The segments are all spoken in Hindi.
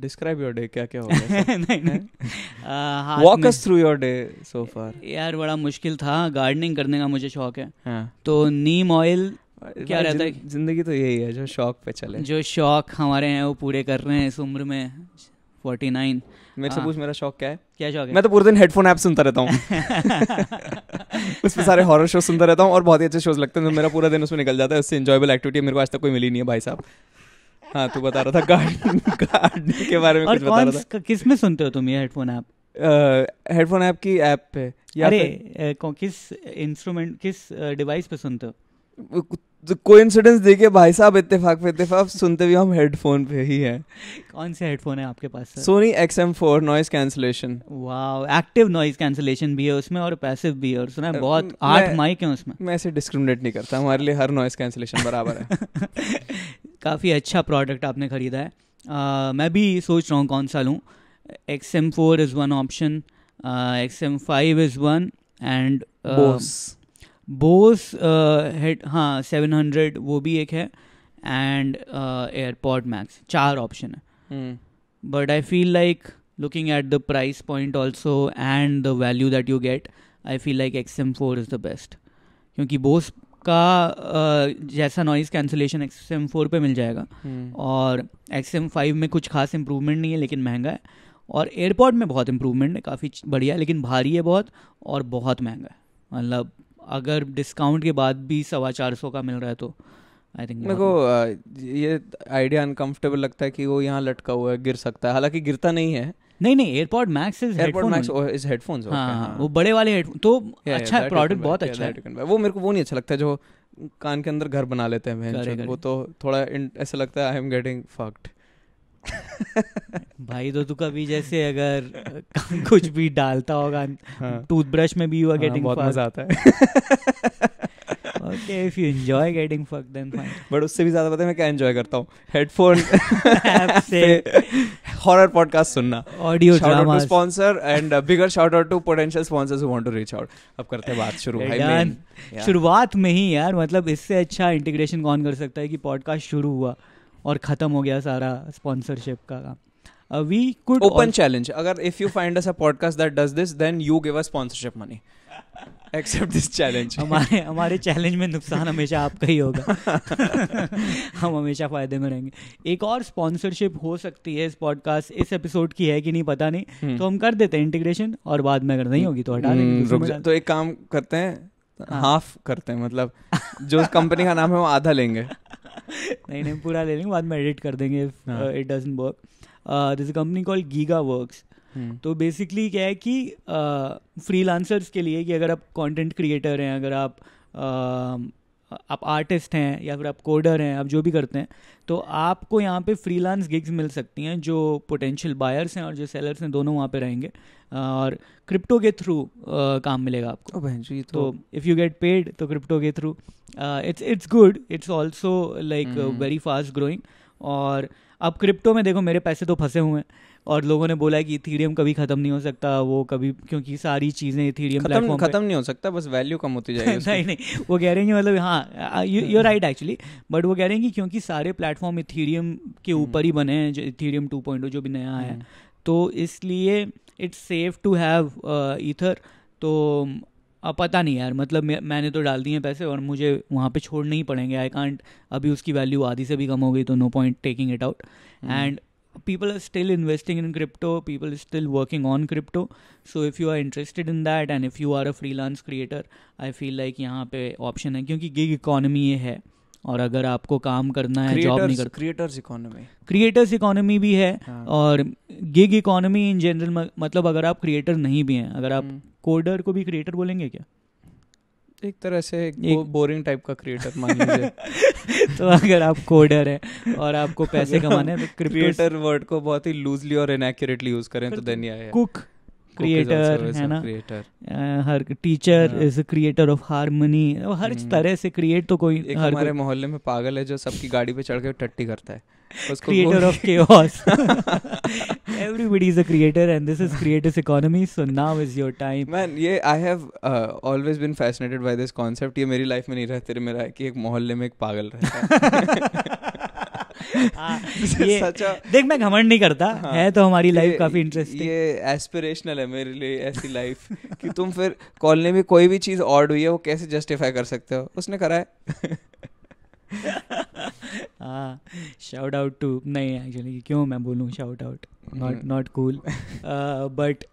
डिस्क्राइब योर डे क्या क्या हो गया नहीं नहीं walk us through your day so far यार बड़ा मुश्किल था गार्डनिंग करने का मुझे शौक है हाँ। तो नीम ऑयल क्या रहता है जिंदगी तो यही है जो शौक पे चले जो शौक हमारे हैं वो पूरे कर रहे हैं इस उम्र में फोर्टी नाइन मेरे से हाँ। पूछ मेरा शौक क्या है क्या शौक है मैं तो पूरे दिन हेडफोन ऐप सुनता रहता हूँ उस पर सारे हॉरर शो सुनता रहता हूँ और बहुत ही अच्छे शोज लगते हैं तो मेरा पूरा दिन उसमें निकल जाता है उससे इंजॉयबल एक्टिविटी मेरे को आज तक कोई मिली नहीं है भाई साहब हाँ तू बता रहा था गार्डनिंग गार्डनिंग के बारे में कुछ बता रहा था किस में सुनते हो तुम ये हेडफोन ऐप हेडफोन ऐप की ऐप पे या अरे किस इंस्ट्रूमेंट किस डिवाइस पे सुनते हो कोइंसिडेंस देखिए भाई साहब इत्तेफाक पे इत्तेफाक सुनते भी हम हेडफोन पे ही हैं कौन से हेडफोन है आपके पास Sony X M four noise cancellation wow active noise cancellation भी है उसमें और पैसिव भी है और सुना है बहुत आठ माइक है उसमें मैं ऐसे डिस्क्रिमिनेट नहीं करता हमारे लिए हर नॉइज कैंसिलेशन बराबर है काफ़ी अच्छा प्रोडक्ट आपने ख़रीदा है uh, मैं भी सोच रहा हूँ कौन सा लूँ X M four is one option X M five is one and Bose head हाँ सेवन हंड्रेड वो भी एक है एंड एयरपोर्ट मैक्स चार ऑप्शन है but I feel like looking at the price point also and the value that you get I feel like X M four is the best क्योंकि बोस का जैसा noise cancellation X M four पर मिल जाएगा हम्म। और एक्स एम फाइव में कुछ खास इम्प्रूवमेंट नहीं है लेकिन महंगा है और एयरपोर्ट में बहुत इम्प्रूवमेंट है काफ़ी बढ़िया है लेकिन भारी है बहुत और बहुत महंगा है मतलब अगर डिस्काउंट के बाद भी सवा चार सौ का मिल रहा है तो आई थिंक मेरे को ये आइडिया अनकंफर्टेबल लगता है कि वो यहाँ लटका हुआ है गिर सकता है हालांकि गिरता नहीं है नहीं नहीं AirPods Max is AirPods Max is headphones हाँ वो बड़े वाले हेडफोन तो अच्छा प्रोडक्ट बहुत अच्छा है वो मेरे को वो नहीं अच्छा लगता जो कान के अंदर घर बना लेते हैं वो तो थोड़ा ऐसा लगता है आई एम गेटिंग फक्ड भाई तो तू कभी जैसे अगर कुछ भी डालता होगा टूथब्रश हाँ। में भी यू आर गेटिंग बहुत मजा आता है okay if you enjoy getting fuck then fine but उससे भी ज्यादा पता है मैं क्या एंजॉय करता हूँ हेडफोन से हॉरर पॉडकास्ट सुनना audio drama sponsor and bigger shout out to potential sponsors who want to reach out अब करते हैं बात शुरू भाई शुरुआत में ही यार मतलब इससे अच्छा इंटीग्रेशन कौन कर सकता है कि पॉडकास्ट शुरू हुआ और ख़त्म हो गया सारा स्पॉन्सरशिप का काम वी कुड ओपन चैलेंज अगर if you find us a podcast that does this then you give us sponsorship money accept this challenge हमारे हमारे चैलेंज में नुकसान हमेशा आपका ही होगा हम हमेशा फायदे में रहेंगे एक और स्पॉन्सरशिप हो सकती है इस पॉडकास्ट इस एपिसोड की है कि नहीं पता नहीं हम्म। तो हम कर देते हैं इंटीग्रेशन और बाद में अगर नहीं होगी तो हटा हम्म, देंगे तो एक काम करते हैं हाफ करते हैं मतलब जो कंपनी का नाम है वो आधा लेंगे नहीं नहीं पूरा ले लेंगे बाद में एडिट कर देंगे it doesn't work this company call Giga work तो बेसिकली क्या है कि फ्री uh, के लिए कि अगर आप कंटेंट क्रिएटर हैं अगर आप um, आप आर्टिस्ट हैं या फिर आप कोडर हैं आप जो भी करते हैं तो आपको यहाँ पे फ्रीलांस गिग्स मिल सकती हैं जो पोटेंशियल बायर्स हैं और जो सेलर्स हैं दोनों वहाँ पे रहेंगे और क्रिप्टो के थ्रू काम मिलेगा आपको बहन जी तो इफ़ यू गेट पेड तो क्रिप्टो तो के through it's it's good it's also like very fast growing और अब क्रिप्टो में देखो मेरे पैसे तो फंसे हुए हैं और लोगों ने बोला है कि इथीरियम कभी ख़त्म नहीं हो सकता वो कभी क्योंकि सारी चीज़ें इथीरियम प्लेटफॉर्म खत्म नहीं हो सकता बस वैल्यू कम होती जाएगी नहीं नहीं वो कह रहे हैं मतलब हाँ यू राइट एक्चुअली बट वो कह रहे हैं कि क्योंकि सारे प्लेटफॉर्म इथीरियम के हम्म। ऊपर ही बने हैं जो इथीरियम टू oh जो भी नया है हम्म। तो इसलिए it's safe to have ether तो अब पता नहीं यार मतलब मैंने तो डाल दिए पैसे और मुझे वहाँ पे छोड़ नहीं पड़ेंगे आई कांट अभी उसकी वैल्यू आधी से भी कम हो गई तो no point taking it out and people are still investing in crypto people are still working on crypto so if you are interested in that and if you are a freelance creator i feel like yahan pe option hai kyunki gig economy ye hai और अगर आपको काम करना है जॉब नहीं करना क्रिएटर्स इकोनॉमी क्रिएटर्स इकोनॉमी भी है हाँ. और गिग इकोनॉमी इन जनरल मतलब अगर आप क्रिएटर नहीं भी हैं अगर आप कोडर को भी क्रिएटर बोलेंगे क्या एक तरह से एक बोरिंग टाइप का क्रिएटर मान लीजिए तो अगर आप कोडर हैं और आपको पैसे कमाने हैं तो क्रिएटर वर्ड को बहुत ही लूजली और इनएक्यूरेटली यूज करें तो देन कुक क्रिएटर है ना क्रिएटर uh, हर teacher is a creator of harmony हर हम्म। तरह से क्रिएट तो कोई हमारे मोहल्ले में पागल है जो सबकी गाड़ी पे चढ़ के टट्टी करता है creator of chaos everybody is a creator and this is creators economy so now is your time man yeah I have always been fascinated by this concept ये मेरी लाइफ में नहीं रहते तेरे मेरा कि एक मोहल्ले में एक पागल रहता है हाँ। देख मैं घमंड नहीं करता हाँ, है तो हमारी लाइफ काफी इंटरेस्टिंग ये एस्पिरेशनल है मेरे लिए ऐसी लाइफ कि तुम फिर कॉलोनी में कोई भी चीज ऑर्ड हुई है वो कैसे जस्टिफाई कर सकते हो उसने करा है शाउट आउट टू नहीं एक्चुअली क्यों मैं बोलूँ shout out not not cool but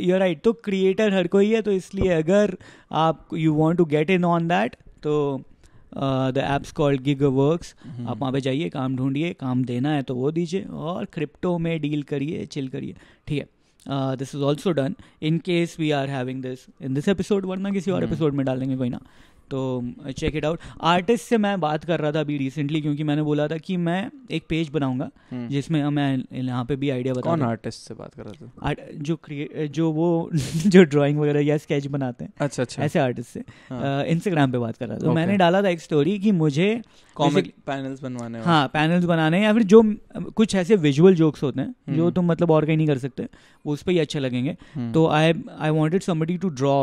you right तो क्रिएटर हर कोई है तो इसलिए अगर आप you want to get in on that तो द एप्स कॉल्ड वर्क आप वहाँ पे जाइए काम ढूंढिए काम देना है तो वो दीजिए और क्रिप्टो में डील करिए चिल करिए ठीक है this is also done in case we are having this in this episode episode वरना किसी और एपिसोड mm-hmm. में डालेंगे कोई ना तो चेक इट आउट आर्टिस्ट से मैं बात कर रहा था अभी रिसेंटली क्योंकि मैंने बोला था कि मैं एक पेज बनाऊंगा हम्म। जिसमें मैं यहाँ पे भी आइडिया बता कौन आर्टिस्ट से बात कर रहा था आर्ट जो जो वो जो ड्राइंग वगैरह या स्केच बनाते हैं अच्छा अच्छा ऐसे आर्टिस्ट से इंस्टाग्राम हाँ। पे बात कर रहा था तो मैंने डाला था एक स्टोरी कि मुझे कॉमिक पैनल्स बनवाने हाँ पैनल्स बनाने या फिर जो कुछ ऐसे विजुअल जोक्स होते हैं जो हम्म। तुम मतलब और कहीं नहीं कर सकते वो उस पर ही अच्छे लगेंगे हम्म। तो I I wanted somebody to draw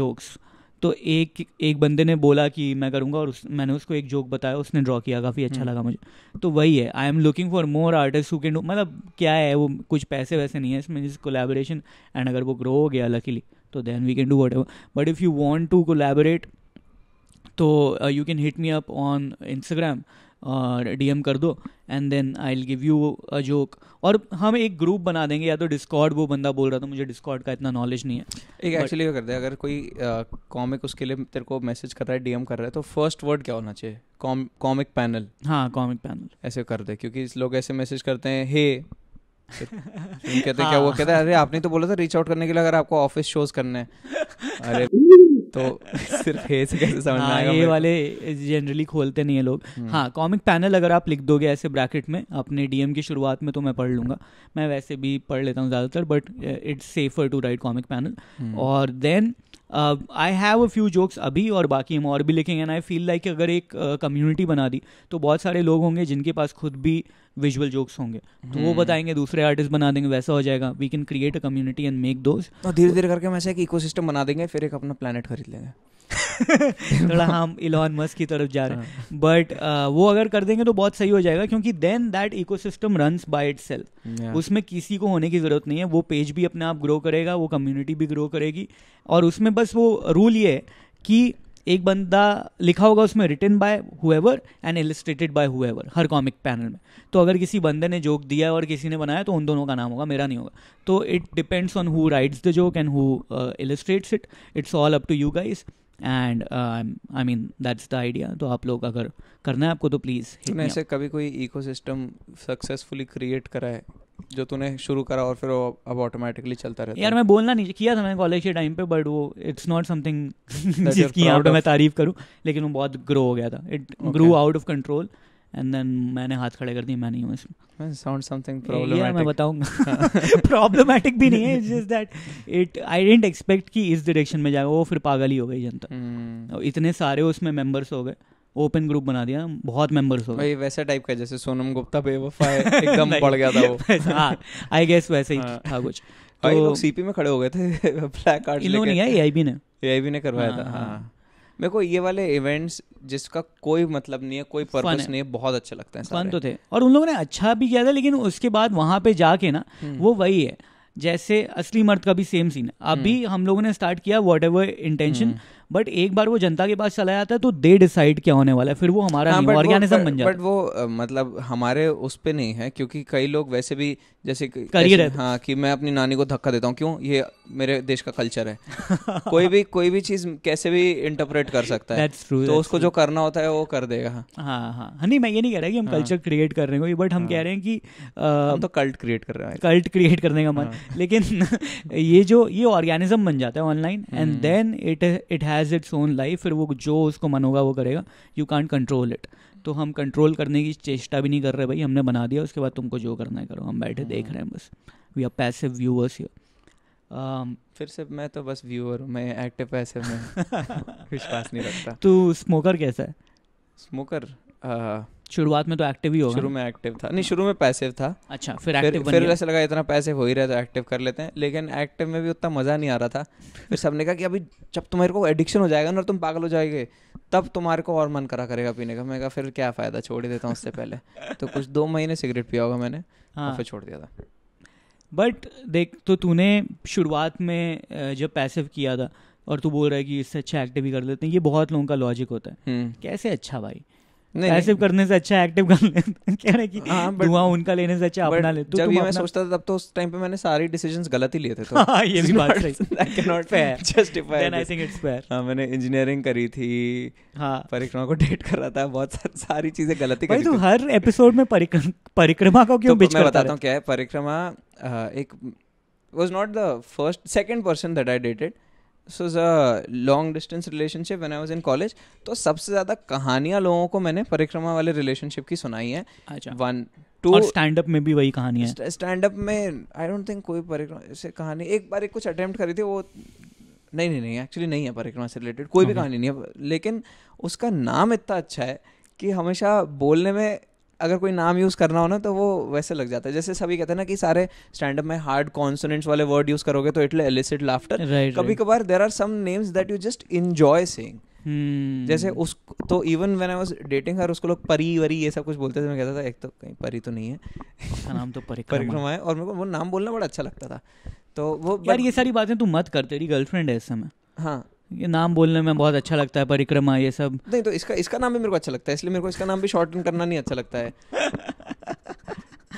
jokes तो एक एक बंदे ने बोला कि मैं करूँगा और उस मैंने उसको एक जोक बताया उसने ड्रॉ किया काफ़ी अच्छा हम्म। लगा मुझे तो वही है I am looking for more artist who can do मतलब क्या है वो कुछ पैसे वैसे नहीं है इसमें जिस कोलेबोरेशन एंड अगर वो ग्रो हो गया लकीली तो then we can do whatever but if you want to collaborate तो you can hit me up on Instagram DM कर दो and then I will give you a joke और हम एक ग्रुप बना देंगे या तो डिस्कॉर्ड वो बंदा बोल रहा था मुझे डिस्कॉर्ड का इतना नॉलेज नहीं है एक एक्चुअली कर दे अगर कोई कॉमिक उसके लिए तेरे को मैसेज कर रहा है डीएम कर रहा है तो फर्स्ट वर्ड क्या होना चाहिए कॉमिक पैनल हाँ कॉमिक पैनल ऐसे कर दे क्योंकि लोग ऐसे मैसेज करते हैं हे कहते हैं क्या हाँ। वो कहते हैं अरे आपने तो बोला था रीच आउट करने के लिए अगर आपको ऑफिस शोज करने हैं अरे तो सिर्फ हे से कैसे समझ में हाँ, आएगा ये वाले जनरली खोलते नहीं है लोग हम्म। हाँ कॉमिक पैनल अगर आप लिख दोगे ऐसे ब्रैकेट में अपने डीएम की शुरुआत में तो मैं पढ़ लूंगा मैं वैसे भी पढ़ लेता हूँ ज़्यादातर but it's safer to write comic panel और then I have a few jokes अभी और बाकी हम और भी लिखेंगे एंड आई फील लाइक अगर एक कम्युनिटी uh, बना दी तो बहुत सारे लोग होंगे जिनके पास खुद भी विजुअल जोक्स होंगे hmm. तो वो hmm. बताएंगे दूसरे आर्टिस्ट बना देंगे वैसा हो जाएगा we can create a community and make those धीरे धीरे करके हम ऐसा एक इकोसिस्टम बना देंगे फिर एक अपना प्लानट खरीद लेंगे थोड़ा हम इलॉन मस्क की तरफ जा रहे हैं बट हाँ। uh, वो अगर कर देंगे तो बहुत सही हो जाएगा क्योंकि then that ecosystem runs by it उसमें किसी को होने की ज़रूरत नहीं है वो पेज भी अपने आप ग्रो करेगा वो कम्युनिटी भी ग्रो करेगी और उसमें बस वो रूल ये है कि एक बंदा लिखा होगा उसमें written by whoever and illustrated by whoever हर कॉमिक पैनल में तो अगर किसी बंदे ने जोक दिया और किसी ने बनाया तो उन दोनों का नाम होगा मेरा नहीं होगा तो it depends on who writes the joke and who illustrates it it's all up to you guys and I mean that's the idea तो आप लोग अगर करना है आपको तो प्लीज़ ऐसे कभी कोई सिस्टम सक्सेसफुली क्रिएट करा है जो तूने शुरू करा और फिर वो अब ऑटोमेटिकली चलता रहता यार मैं बोलना नहीं किया था मैंने कॉलेज के टाइम पे बट वो इट्स नॉट समथिंग जिसकी यहाँ पे मैं तारीफ करूँ लेकिन वो बहुत ग्रो हो गया था it grow out of control and then मैंने हाथ खड़े कर दिए मैं नहीं हूँ इसमें साउंड समथिंग प्रॉब्लमेटिक मैं बताऊंगा प्रॉब्लमैटिक भी नहीं है just that it I didn't expect कि इस डायरेक्शन में जाएगा वो फिर पागल ही हो गई जनता hmm. इतने सारे उसमें मेंबर्स हो गए ओपन ग्रुप बना दिया बहुत मेंबर्स हो गए वैसे टाइप का जैसे सोनम गुप्ता बेवफा एकदम पड़ गया था वो हाँ आई गेस वैसे ही हाँ। था कुछ तो सीपी में खड़े हो गए थे ब्लैक कार्ड लेके इन्होंने एआईबी ने एआईबी ने करवाया हाँ, था हां हाँ। मेरे को ये वाले इवेंट्स जिसका कोई मतलब नहीं है कोई पर्पस नहीं है बहुत अच्छे लगते हैं फन तो थे और उन लोगों ने अच्छा भी किया था लेकिन उसके बाद वहां पे जाके ना हम्म। वो वही है जैसे असली मर्द का भी सेम सीन अभी हम्म। हम लोगों ने स्टार्ट किया वॉट एवर इंटेंशन बट एक बार वो जनता के पास चला जाता है तो दे डिसाइड क्या होने वाला है फिर वो हमारा हाँ, ऑर्गेनिज्म बन जाता है बट वो मतलब हमारे उस पर नहीं है क्योंकि कई लोग वैसे भी जैसे करियर है हाँ कि मैं अपनी नानी को धक्का देता हूँ क्यों ये मेरे देश का कल्चर है कोई भी कोई भी चीज कैसे भी इंटरप्रेट कर सकता है true, तो उसको true. जो करना होता है वो कर देगा हाँ हाँ नहीं मैं ये नहीं कह रहा कि हम कल्चर हाँ। क्रिएट कर रहे हैं बट हम हाँ। कह रहे हैं कि हम तो कल्ट क्रिएट कर रहे हैं कल्ट क्रिएट करने का मन हाँ। लेकिन ये जो ये ऑर्गेनिज्म बन जाता है online and then it it has has its own life फिर वो जो उसको मन होगा वो करेगा यू कॉन्ट कंट्रोल इट तो हम कंट्रोल करने की चेष्टा भी नहीं कर रहे भाई हमने बना दिया उसके बाद तुमको जो करना है करो हम बैठे देख रहे हैं बस we are passive viewers here फिर से मैं तो बस व्यूअर हूँ मैं एक्टिव पैसे में विश्वास नहीं रखता तो स्मोकर कैसा है स्मोकर शुरुआत में तो एक्टिव ही होगा शुरू में एक्टिव था नहीं हाँ। शुरू में पैसिव था अच्छा फिर एक्टिव फिर, फिर लगा इतना पैसे हो ही रहा तो एक्टिव कर लेते हैं लेकिन एक्टिव में भी उतना मज़ा नहीं आ रहा था फिर सबने कहा कि अभी जब तुम्हारे को एडिक्शन हो जाएगा ना तुम पागल हो जाएंगे तब तुम्हारे को और मन करा करेगा पीने का मैं कहा फिर क्या फ़ायदा छोड़ ही देता हूँ उससे पहले तो कुछ दो महीने सिगरेट पिया होगा मैंने हाँ फिर छोड़ दिया था बट देख तो तूने शुरुआत में जब पैसिव किया था और तू बोल रहा है कि इससे अच्छा एक्टिव ही कर लेते हैं ये बहुत लोगों का लॉजिक होता है हम्म। कैसे अच्छा भाई पैसिव करने से अच्छा एक्टिव कर ले कह रहे कि धुआं हाँ, उनका लेने से अच्छा अपना ले जब मैं सोचता था तब तो उस टाइम पे मैंने सारे डिसीजंस गलत ही लिए थे तो हाँ, ये भी बात सही I can not fair justify then I think it's fair हां मैंने इंजीनियरिंग करी थी हां परिक्रमा को डेट कर रहा था बहुत सारी चीजें गलत ही करी तू हर एपिसोड में परिक्रमा को क्यों बिच तो करता है मैं बताता हूं क्या है परिक्रमा एक was not the first second person that I dated this was a long distance relationship when I was in college तो सबसे ज़्यादा कहानियाँ लोगों को मैंने परिक्रमा वाले रिलेशनशिप की सुनाई है अच्छा वन टू स्टैंड अप में भी वही कहानी है स्टैंड अप में आई डोंट थिंक कोई परिक्रमा से कहानी एक बार एक कुछ अटेम्प्ट करी थी वो नहीं नहीं नहीं एक्चुअली नहीं है परिक्रमा से रिलेटेड कोई भी कहानी नहीं है लेकिन उसका नाम इतना अच्छा है कि हमेशा बोलने में अगर कोई नाम यूज़ करना हो ना तो वो वैसे लग जाता है जैसे सभी कहते हैं ना कि सारे स्टैंड अप में हार्ड कॉन्सोनेंट्स वाले वर्ड यूज़ करोगे तो इटले विल एलिसिट लाफ्टर कभी कभार there are some names that you just enjoy saying Hmm. जैसे उस तो even when I was dating her उसको लोग परी वरी ये सब कुछ बोलते थे मैं कहता था एक तो कहीं परी तो नहीं है उसका नाम तो परिक्रमा परिक्रमा है और मेरे को वो नाम बोलना बड़ा अच्छा लगता था तो वो यार ये सारी बातें तू मत कर तेरी गर्लफ्रेंड है इस समय हाँ ये नाम बोलने में बहुत अच्छा लगता है परिक्रमा ये सब नहीं तो इसका इसका नाम भी मेरे को अच्छा लगता है इसलिए मेरे को इसका नाम भी शॉर्ट करना नहीं अच्छा लगता है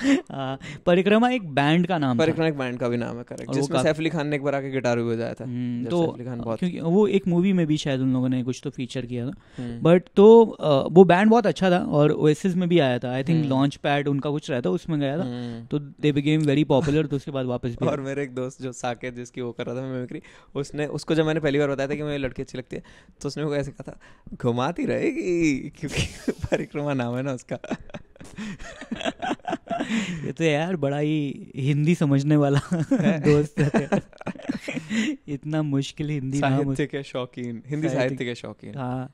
हाँ, परिक्रमा एक बैंड का नाम परिक्रमा एक बैंड का भी नाम है करेक्ट जिसमें सैफ अली खान ने एक बार आके गिटार भी बजाया था हम्म, तो क्योंकि वो एक मूवी में भी शायद उन लोगों ने कुछ तो फीचर किया था बट हम्म। तो वो बैंड बहुत अच्छा था और ओएसिस में भी आया था आई थिंक लॉन्च पैड उनका कुछ रहता उसमें गया था हम्म। तो दे बिकेम वेरी पॉपुलर तो उसके बाद वापस और मेरे एक दोस्त जो साकेत जिसकी वो कर रहा था मेमिक्री उसने उसको जब मैंने पहली बार बताया था कि मेरी लड़की अच्छी लगती है तो उसने वो ऐसे कहा था घुमाती रहेगी क्योंकि परिक्रमा नाम है ना उसका ये तो यार बड़ा ही हिंदी समझने वाला दोस्त है इतना मुश्किल हिंदी साहित्य के शौकीन हिंदी साहित्य के शौकीन हाँ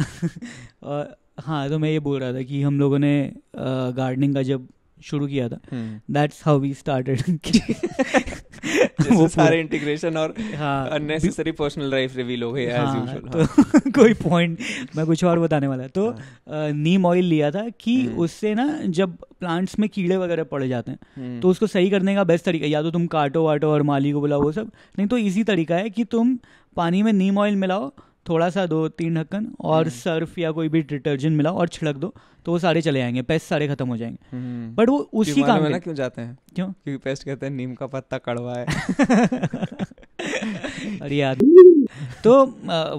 और हाँ तो मैं ये बोल रहा था कि हम लोगों ने गार्डनिंग का जब शुरू किया था दैट्स हाउ वी स्टार्टेड वो सारे इंटीग्रेशन और अननेसेसरी पर्सनल लाइफ रिवील हो गई एज यूजुअल कोई पॉइंट मैं कुछ और बताने वाला तो हाँ। नीम ऑयल लिया था कि हम्म। उससे ना जब प्लांट्स में कीड़े वगैरह पड़ जाते हैं हम्म। तो उसको सही करने का बेस्ट तरीका या तो तुम काटो वाटो और माली को बुलाओ वो सब नहीं तो इजी तरीका है कि तुम पानी में नीम ऑयल मिलाओ थोड़ा सा दो तीन ढक्कन और हम्म। सर्फ या कोई भी डिटर्जेंट मिला और छिड़क दो तो वो सारे चले जाएंगे पेस्ट सारे खत्म हो जाएंगे हम्म। बट वो उसी काम में ना क्यों जाते हैं क्यों क्योंकि पेस्ट कहते हैं नीम का पत्ता कड़वा है अरे याद तो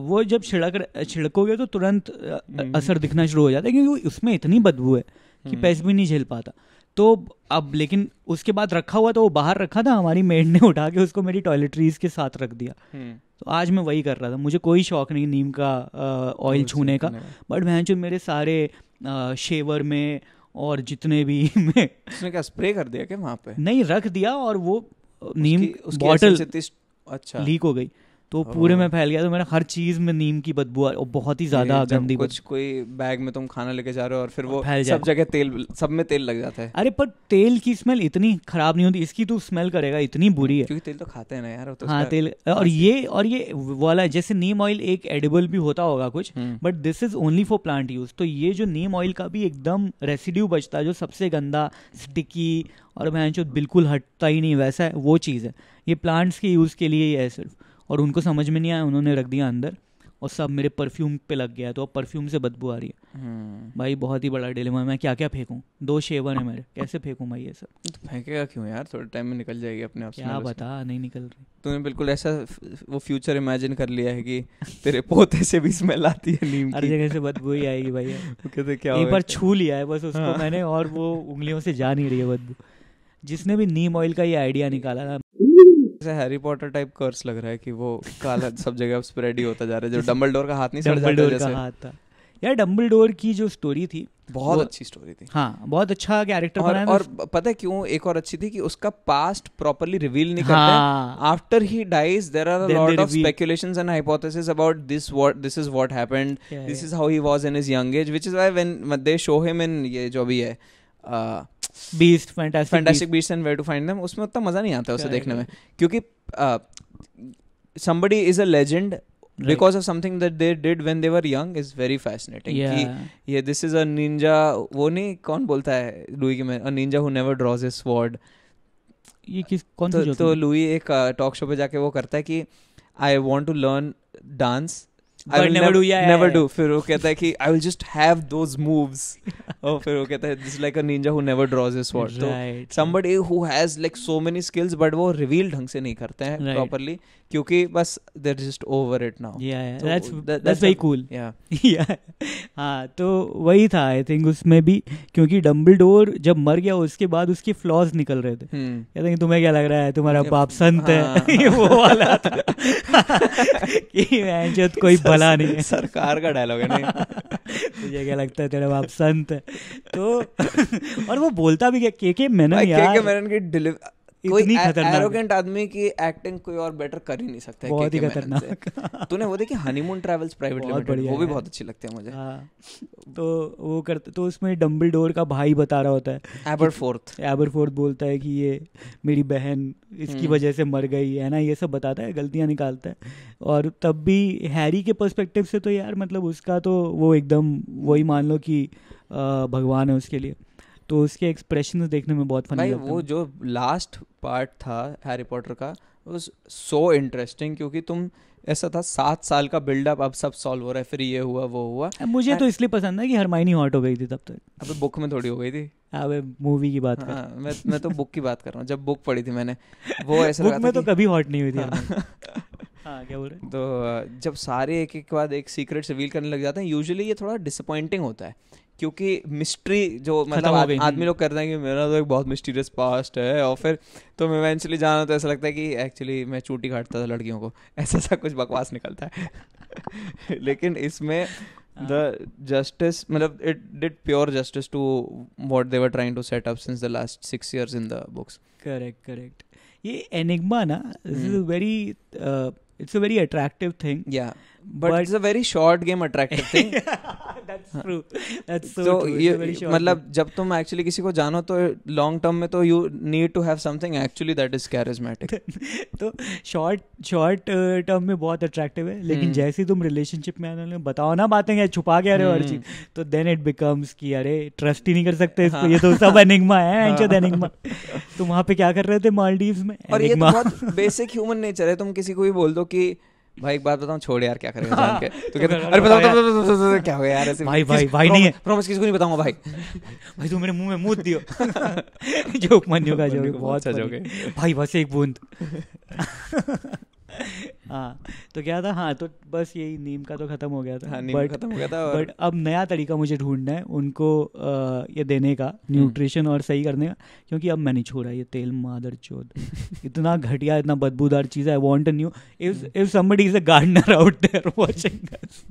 वो जब छिड़क छिड़कोगे तो तुरंत हम्म। असर दिखना शुरू हो जाता है क्योंकि उसमें इतनी बदबू है कि पेस्ट भी नहीं झेल पाता तो अब लेकिन उसके बाद रखा हुआ तो वो बाहर रखा था हमारी मेड ने उठा के उसको मेरी टॉयलेटरीज के साथ रख दिया तो आज मैं वही कर रहा था मुझे कोई शौक नहीं नीम का ऑयल छूने का बट बहन जो मेरे सारे शेवर में और जितने भी में उसने क्या स्प्रे कर दिया क्या वहाँ पे नहीं रख दिया और वो नीम बॉटल अच्छा लीक हो गई तो हाँ। पूरे में फैल गया तो मेरा हर चीज में नीम की बदबू और बहुत ही ज्यादा गंदी कुछ कोई बैग में तुम खाना लेके जा रहे हो और फिर वो फैल सब जगह तेल सब में तेल लग जाता है अरे पर तेल की स्मेल इतनी खराब नहीं होती इसकी तो स्मेल करेगा इतनी बुरी है क्योंकि तेल तो खाते हैं ना यार तो हाँ तेल और ये और ये वाला जैसे नीम ऑयल एक एडिबल भी होता होगा कुछ hmm. But this is only for plant use तो ये जो नीम ऑयल का भी एकदम रेसिड्यू बचता है जो सबसे गंदा स्टिकी और भैंस बिल्कुल हटता ही नहीं वैसा है वो चीज़ है ये प्लांट्स के यूज़ के लिए ही है सिर्फ और उनको समझ में नहीं आया उन्होंने रख दिया अंदर और सब मेरे परफ्यूम पे लग गया तो अब परफ्यूम से बदबू आ रही है hmm. भाई बहुत ही बड़ा डिलेमा मैं क्या क्या फेंकूँ दो शेवर है मेरे कैसे फेंकूँ भाई ये सब तो फेंकेगा क्यों यार थोड़ा टाइम में निकल जाएगी अपने आप क्या बता नहीं निकल रही तूने बिल्कुल ऐसा वो फ्यूचर इमेजिन कर लिया है कि तेरे पोते से भी स्मेल आती है नीम हर जगह से बदबू ही आएगी भाई कहते क्या एक बार छू लिया है बस उसको हाँ। मैंने और वो उंगलियों से जा नहीं रही है बदबू जिसने भी नीम ऑयल का ये आइडिया निकाला था जैसे हैरी पॉटर टाइप कर्स लग रहा है कि वो काला सब जगह स्प्रेड ही होता जा रहा है जो डम्बलडोर का हाथ नहीं सड़ जाता जैसे का हाथ था यार डम्बलडोर की जो स्टोरी थी बहुत अच्छी स्टोरी थी हाँ बहुत अच्छा कैरेक्टर और, और पता है क्यों एक और अच्छी थी कि उसका पास्ट प्रॉपरली रिवील नहीं करते after he dies there are a lot of speculations and hypothesis about this what this is what happened this is how he was in his young age which is why when they show him in ये जो भी है beast fantastic fantastic beast and where to find them उसमें उतना मज़ा नहीं आता उसे देखने में क्योंकि ये दिस इज अ निंजा वो नहीं कौन बोलता है लुई में a ninja who never draws his sword ये किस कौन तो, तो लुई एक टॉक शो पे जाके वो करता है कि I want to learn dance I will just have those moves और like so many skills but वो रिवील तो ढंग से नहीं करते हैं प्रॉपरली क्योंकि बस there just over it now that's very cool हाँ तो वही था आई थिंक उसमें भी क्योंकि डम्बल डोर जब मर गया उसके बाद उसके फ्लॉज निकल रहे थे हम्म। कहते हैं तुम्हें क्या लग रहा है तुम्हारा बाप संत है हाँ। वो वाला था कि कोई भला नहीं है सरकार का डायलॉग है नहीं तुझे क्या लगता है तेरा बाप संत है तो और वो बोलता भी क्या के के मैनन यार के के मैनन की डिलीवर कोई एरोगेंट आदमी की एक्टिंग कोई और बेटर कर ही नहीं सकता है बहुत ही खतरनाक तूने वो देखी हनीमून प्राइवेट लिमिटेड वो भी बहुत अच्छी लगती है मुझे हाँ। तो वो करते तो उसमें का भाई बता रहा होता है एबरफोर्थ एबरफोर्थ बोलता है कि ये मेरी बहन इसकी हम्म। वजह से मर गई है ना ये सब बताता है गलतियां निकालता है और तब भी हैरी के पर्सपेक्टिव से तो यार मतलब उसका तो वो एकदम वही मान लो कि भगवान है उसके लिए तो उसके एक्सप्रेशन देखने में बहुत फनी वो जो लास्ट पार्ट था हैरी पॉटर का सो इंटरेस्टिंग क्योंकि तुम ऐसा था सात साल का बिल्डअप अब सब सॉल्व हो रहा है फिर ये हुआ वो हुआ मुझे तो इसलिए पसंद है कि हरमाइनी हॉट हो गई थी तब तक तो। अबे बुक तो में थोड़ी हो गई थी अबे मूवी की बात कर हाँ, मैं मैं तो बुक की बात कर रहा हूँ जब बुक पढ़ी थी मैंने वो ऐसा बुक में तो कभी हॉट नहीं हुई थी हाँ हाँ, क्या बोल रहे तो जब सारे एक एक बाद एक सीक्रेट रिवील करने लग जाते हैं यूजुअली ये थोड़ा डिसअपॉइंटिंग होता है क्योंकि मिस्ट्री जो मतलब हम्म। आदमी लोग करते हैं कि मेरा तो एक बहुत मिस्टीरियस पास्ट है और फिर तुम इवेंचुअली जाना तो ऐसा लगता है कि एक्चुअली मैं चूटी काटता था लड़कियों को ऐसा सा कुछ बकवास निकलता है लेकिन इसमें द हाँ। जस्टिस मतलब it did pure justice to what they're trying to set up since the last six years in the books correct correct ये एनिग्मा ना this is very it's a very attractive thing या but, but it's a very short game attractive thing that's true that's so, so true you, मतलब जब तुम actually किसी को जानो तो long term में तो you need to have something actually that is charismatic तो short short uh, term में बहुत attractive है लेकिन hmm. जैसे तुम relationship में आने बताओ ना बातें क्या छुपा के अरे हर चीज तो then it becomes कि अरे trust ही नहीं कर सकते इसको ये तो सब एनिग्मा है एंचर एनिग्मा तो वहाँ पे क्या कर रहे थे मालदीव्स में और ये तो बहुत बेसिक ह्यूमन नेचर है तुम किसी को भी बोल दो कि भाई एक बात बताऊं छोड़ यार क्या करेगा जान के हाँ। तो कहते अरे बताओ बताओ क्या हो गया यार ऐसे भाई भाई भाई भाई नहीं है प्रॉमिस किसको नहीं बताऊंगा भाई भाई तू मेरे मुंह में मूत दियो जो उपमान्यु का जो बहुत अच्छा जोक है भाई बस एक बूंद हाँ, तो क्या था हाँ तो बस यही नीम का तो ख़त्म हो गया था हाँ, नीम बट खत्म हो गया था बट अब नया तरीका मुझे ढूंढना है उनको आ, ये देने का न्यूट्रिशन हम्म। और सही करने का क्योंकि अब मैं नहीं छोड़ा ये तेल मादर चोद इतना घटिया इतना बदबूदार चीज़ I want a new if if somebody is a gardener out there watching this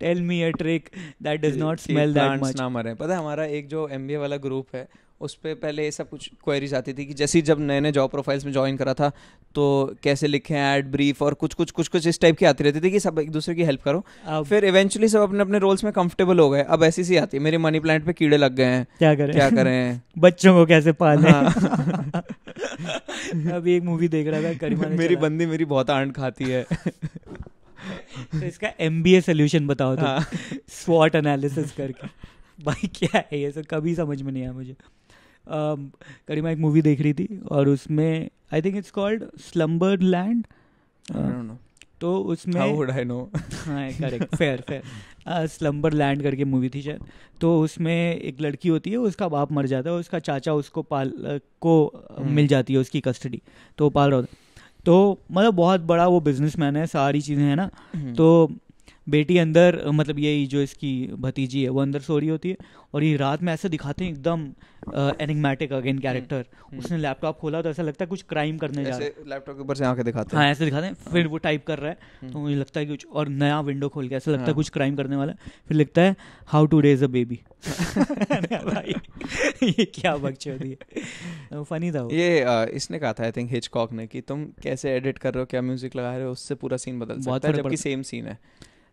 tell me a trick that does not smell that much ना मरे पता है हमारा एक जो एमबीए वाला ग्रुप है उस पर पहले ये सब कुछ क्वेरीज आती थी कि जैसे जब नए नए जॉब प्रोफाइल्स में ज्वाइन करा था तो कैसे लिखे एड ब्रीफ और कुछ कुछ कुछ कुछ इस टाइप की आती रहती थी कि सब एक दूसरे की हेल्प करो फिर इवेंचुअली सब अपने अपने रोल्स में कंफर्टेबल हो गए अब ऐसी सी आती है मेरे मनी प्लांट पे कीड़े लग गए हैं क्या करें क्या करें बच्चों को कैसे पालें हाँ। अभी एक मूवी देख रहा था मेरी बंदी मेरी बहुत आंट खाती है तो इसका एम बी ए सोल्यूशन बताओ तो स्वॉट एनालिसिस करके भाई क्या है ये सर कभी समझ में नहीं आया मुझे Um, करीमा एक मूवी देख रही थी और उसमें I think it's called slumber land तो उसमें हाउ वुड आई नो हाँ correct fair fair slumber land करके मूवी थी शायद तो उसमें एक लड़की होती है उसका बाप मर जाता है उसका चाचा उसको पाल uh, को हम्म। मिल जाती है उसकी कस्टडी तो पाल रहा होता तो मतलब बहुत बड़ा वो बिजनेसमैन है सारी चीज़ें हैं ना हम्म। तो बेटी अंदर मतलब ये जो इसकी भतीजी है वो अंदर सो रही होती है और ये रात में ऐसे दिखाते हैं एकदम एनिगमेटिक अगेन कैरेक्टर उसने लैपटॉप खोला तो ऐसा लगता है कुछ क्राइम करने जा रहा है लैपटॉप के ऊपर से दिखाते हैं हाँ ऐसे दिखाते हैं हाँ। फिर वो टाइप कर रहा है हम्म। तो मुझे लगता है कुछ और नया विंडो खोल के ऐसा लगता है हाँ। कुछ क्राइम करने वाला है फिर लिखता है how to raise a baby भाई ये क्या बकचोदी है फनी तो था ये इसने कहा था आई थिंक हिचकॉक ने कि तुम कैसे एडिट कर रहे हो क्या म्यूजिक लगा रहे हो उससे पूरा सीन बदल सकता है जबकि सेम सीन है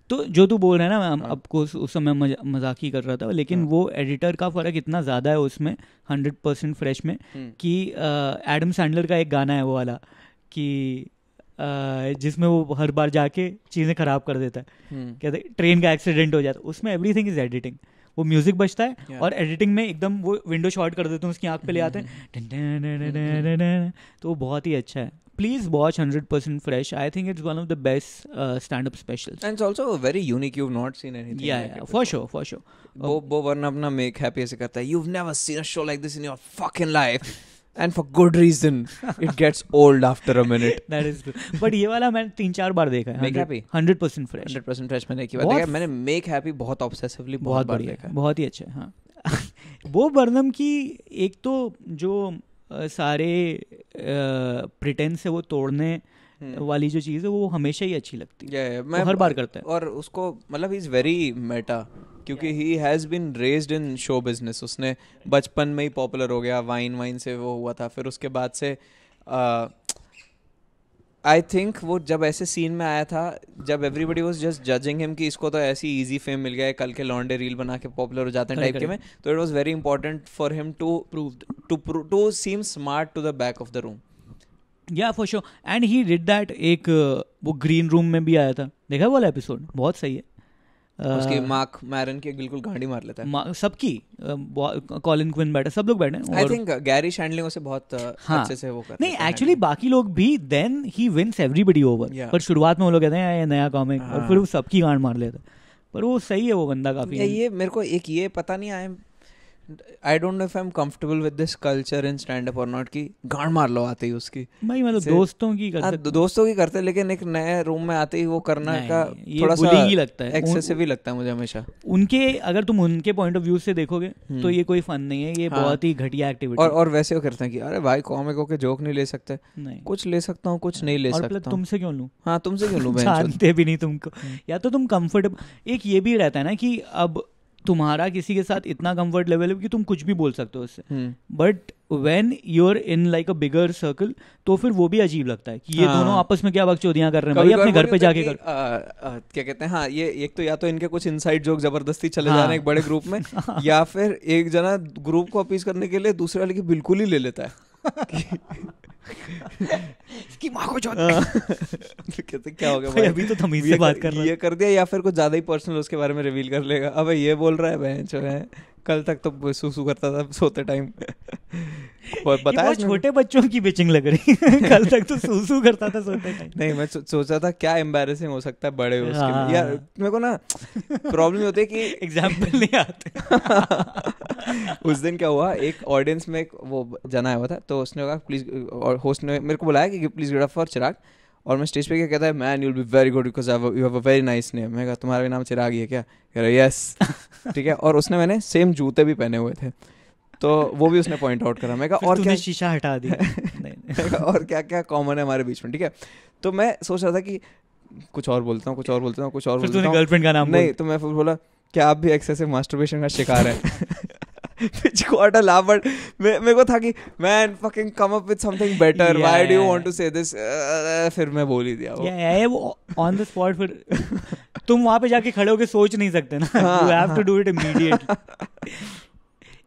तो जो तू बोल रहे ना मैं आपको उस समय मजाक ही कर रहा था लेकिन वो एडिटर का फ़र्क इतना ज़्यादा है उसमें हंड्रेड परसेंट फ्रेश में कि एडम सैंडलर का एक गाना है वो वाला कि जिसमें वो हर बार जाके चीज़ें ख़राब कर देता है कहते ट्रेन का एक्सीडेंट हो जाता है उसमें एवरीथिंग इज़ एडिटिंग वो म्यूजिक बजता है और एडिटिंग में एकदम वो विंडो शॉट कर देते हैं उसकी आंख पे ले आते हैं तो वो बहुत ही अच्छा है please watch 100% Fresh. I think it's one of the best uh, stand up specials. And it's also very unique. You've not seen anything. Yeah, like yeah for before. sure, for sure. Bo, Bo Varna apna make happy aise karta hai. You've never seen a show like this in your fucking life. And for good reason it gets old after a minute that is true but ये वाला मैंने तीन चार बार देखा है मेक हैप्पी 100% फ्रेश 100% फ्रेश मैंने एक बार देखा मैंने मेक हैप्पी bahut ऑब्सेसिवली बहुत, बहुत बार देखा बहुत ही अच्छा है हां वो बर्नम की एक तो जो सारे प्रिटेंस है वो तोड़ने हम्म। वाली जो चीज़ है वो हमेशा ही अच्छी लगती है yeah, yeah, मैं हर बार करता है और उसको मतलब इज़ वेरी मेटा क्योंकि he has been raised in show business उसने बचपन में ही पॉपुलर हो गया वाइन वाइन से वो हुआ था फिर उसके बाद से uh, आई थिंक वो जब ऐसे सीन में आया था जब everybody was just judging him कि इसको तो ऐसी ईजी फेम मिल गया है कल के लॉन्डे रील बना के पॉपुलर हो जाते हैं टाइप के में तो it was very important for him to prove to to seem smart to the back of the room या for sure and he did that एक वो ग्रीन रूम में भी आया था देखा वाला एपिसोड बहुत सही है उसकी मार्क मैरन की बिल्कुल घाड़ी मार लेता है सबकी कॉलिन क्विन बैठे सब लोग बैठे आई थिंक गैरी शैंडलिंग उसे बहुत uh, हाँ, अच्छे से वो करते नहीं एक्चुअली बाकी लोग भी then he wins everybody over पर शुरुआत में वो लोग कहते हैं ये नया कॉमिक और हाँ। फिर वो सबकी गांड मार लेता है पर वो सही है वो बंदा काफी ये मेरे को एक ये पता नहीं I I don't know if I am comfortable with this culture in stand up और नॉट की गांड मार लो आते ही उसकी भाई मतलब दोस्तों की करते आ, हाँ, दोस्तों की करते लेकिन एक नए रूम में आते ही वो करना का थोड़ा सा ही लगता है एक्सेसिव ही लगता है मुझे हमेशा उनके अगर तुम उनके पॉइंट ऑफ व्यू से देखोगे हम्म। तो ये कोई फन नहीं है ये हाँ, बहुत ही घटिया एक्टिविटी और और वैसे वो करते हैं कि अरे भाई कॉमिको के जोक नहीं ले सकते कुछ ले सकता हूँ कुछ नहीं ले मतलब सकता तुमसे क्यों लूँ हाँ तुमसे क्यों लूँ जानते भी नहीं तुमको हम्म। या तो तुम कंफर्टेबल एक ये भी रहता है ना कि अब तुम्हारा किसी के साथ इतना कम्फर्ट लेवल है कि तुम कुछ भी बोल सकते हो उससे but when you're in like a bigger circle तो फिर वो भी अजीब लगता है कि ये हाँ। दोनों आपस में क्या बकचोदियां कर रहे हैं भाई अपने घर पे जाके कर क्या कहते हैं हाँ ये एक तो या तो इनके कुछ इनसाइड जोक जबरदस्ती चले हाँ। जा रहे हैं एक बड़े ग्रुप में हाँ। या फिर एक जना ग्रुप को अपीज करने के लिए दूसरे वाले की बिल्कुल ही ले लेता है इसकी माँ को चौथ हाँ। तो कहते क्या हो गया भाई अभी तो तमीज से बात कर रहा ये कर दिया या फिर कुछ ज्यादा ही पर्सनल उसके बारे में रिवील कर लेगा अब ये बोल रहा है बहन जो है कल तक तो सुसु करता था सोते टाइम और बताया छोटे बच्चों की बिचिंग लग रही कल तक तो सुसु करता था सोते टाइम नहीं मैं सो, सोचा था क्या एम्बेसिंग हो सकता है बड़े उसके हाँ। यार मेरे को ना प्रॉब्लम होती है कि एग्जाम्पल नहीं आते उस दिन क्या हुआ एक ऑडियंस में एक वो जना हुआ था तो उसने कहा प्लीज और होस्ट ने मेरे को बुलाया कि please get up for Chirag और मैं स्टेज पे क्या कहता है man you'll be very good because you have a very nice name मैं कहा तुम्हारा नाम चिराग ही है क्या कह रहा यस ठीक है और उसने मैंने सेम जूते भी पहने हुए थे तो वो भी उसने पॉइंट आउट करा मैं कहा और क्या शीशा हटा दिया और क्या क्या कॉमन है हमारे बीच में ठीक है तो मैं सोच रहा था कि कुछ और बोलता हूँ कुछ और बोलता हूँ कुछ और बोलता हूँ गर्लफ्रेंड का नाम नहीं तो मैं फिर बोला क्या आप भी एक्सेसिव मास्टरबेशन का शिकार है which got a but मेरे को था कि man fucking come up with something better yeah. why do you want to say this uh, फिर मैं बोल ही दिया वो yeah, yeah, वो on the spot फिर तुम वहाँ पे जाके खड़े होके सोच नहीं सकते ना हाँ, you have to हाँ। do it immediately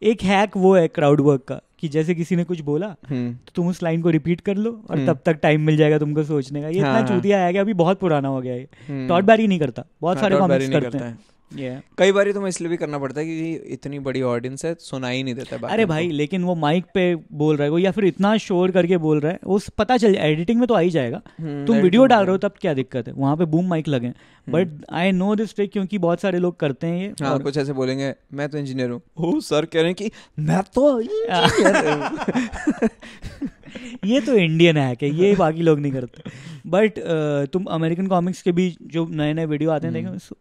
एक हैक वो है क्राउड वर्क का कि जैसे किसी ने कुछ बोला हम्म। तो तुम उस लाइन को रिपीट कर लो और हम्म। तब तक टाइम मिल जाएगा तुमको सोचने का ये इतना हाँ, चूतिया आया गया अभी बहुत पुराना हो गया है टॉट बैरी नहीं करता बहुत सारे कॉमेंट्स करते हैं कई बार तो इसलिए भी करना पड़ता है कि इतनी बड़ी ऑडियंस है सुना ही नहीं देता अरे भाई लेकिन वो माइक पे बोल रहा है वो या फिर इतना शोर करके बोल रहा है उस पता चल एडिटिंग में तो आ ही जाएगा हम्म, तुम वीडियो डाल रहे हो तब क्या दिक्कत है वहाँ पे बूम माइक लगे but I know this trick क्योंकि बहुत सारे लोग करते हैं ये हाँ, और कुछ ऐसे बोलेंगे मैं तो इंजीनियर हूँ ओ सर कह रहे हैं कि मैं तो ये तो इंडियन है है ये बाकी लोग नहीं करते बट uh, तुम अमेरिकन कॉमिक्स के भी जो नए नए वीडियो आते हैं हम्म। देखो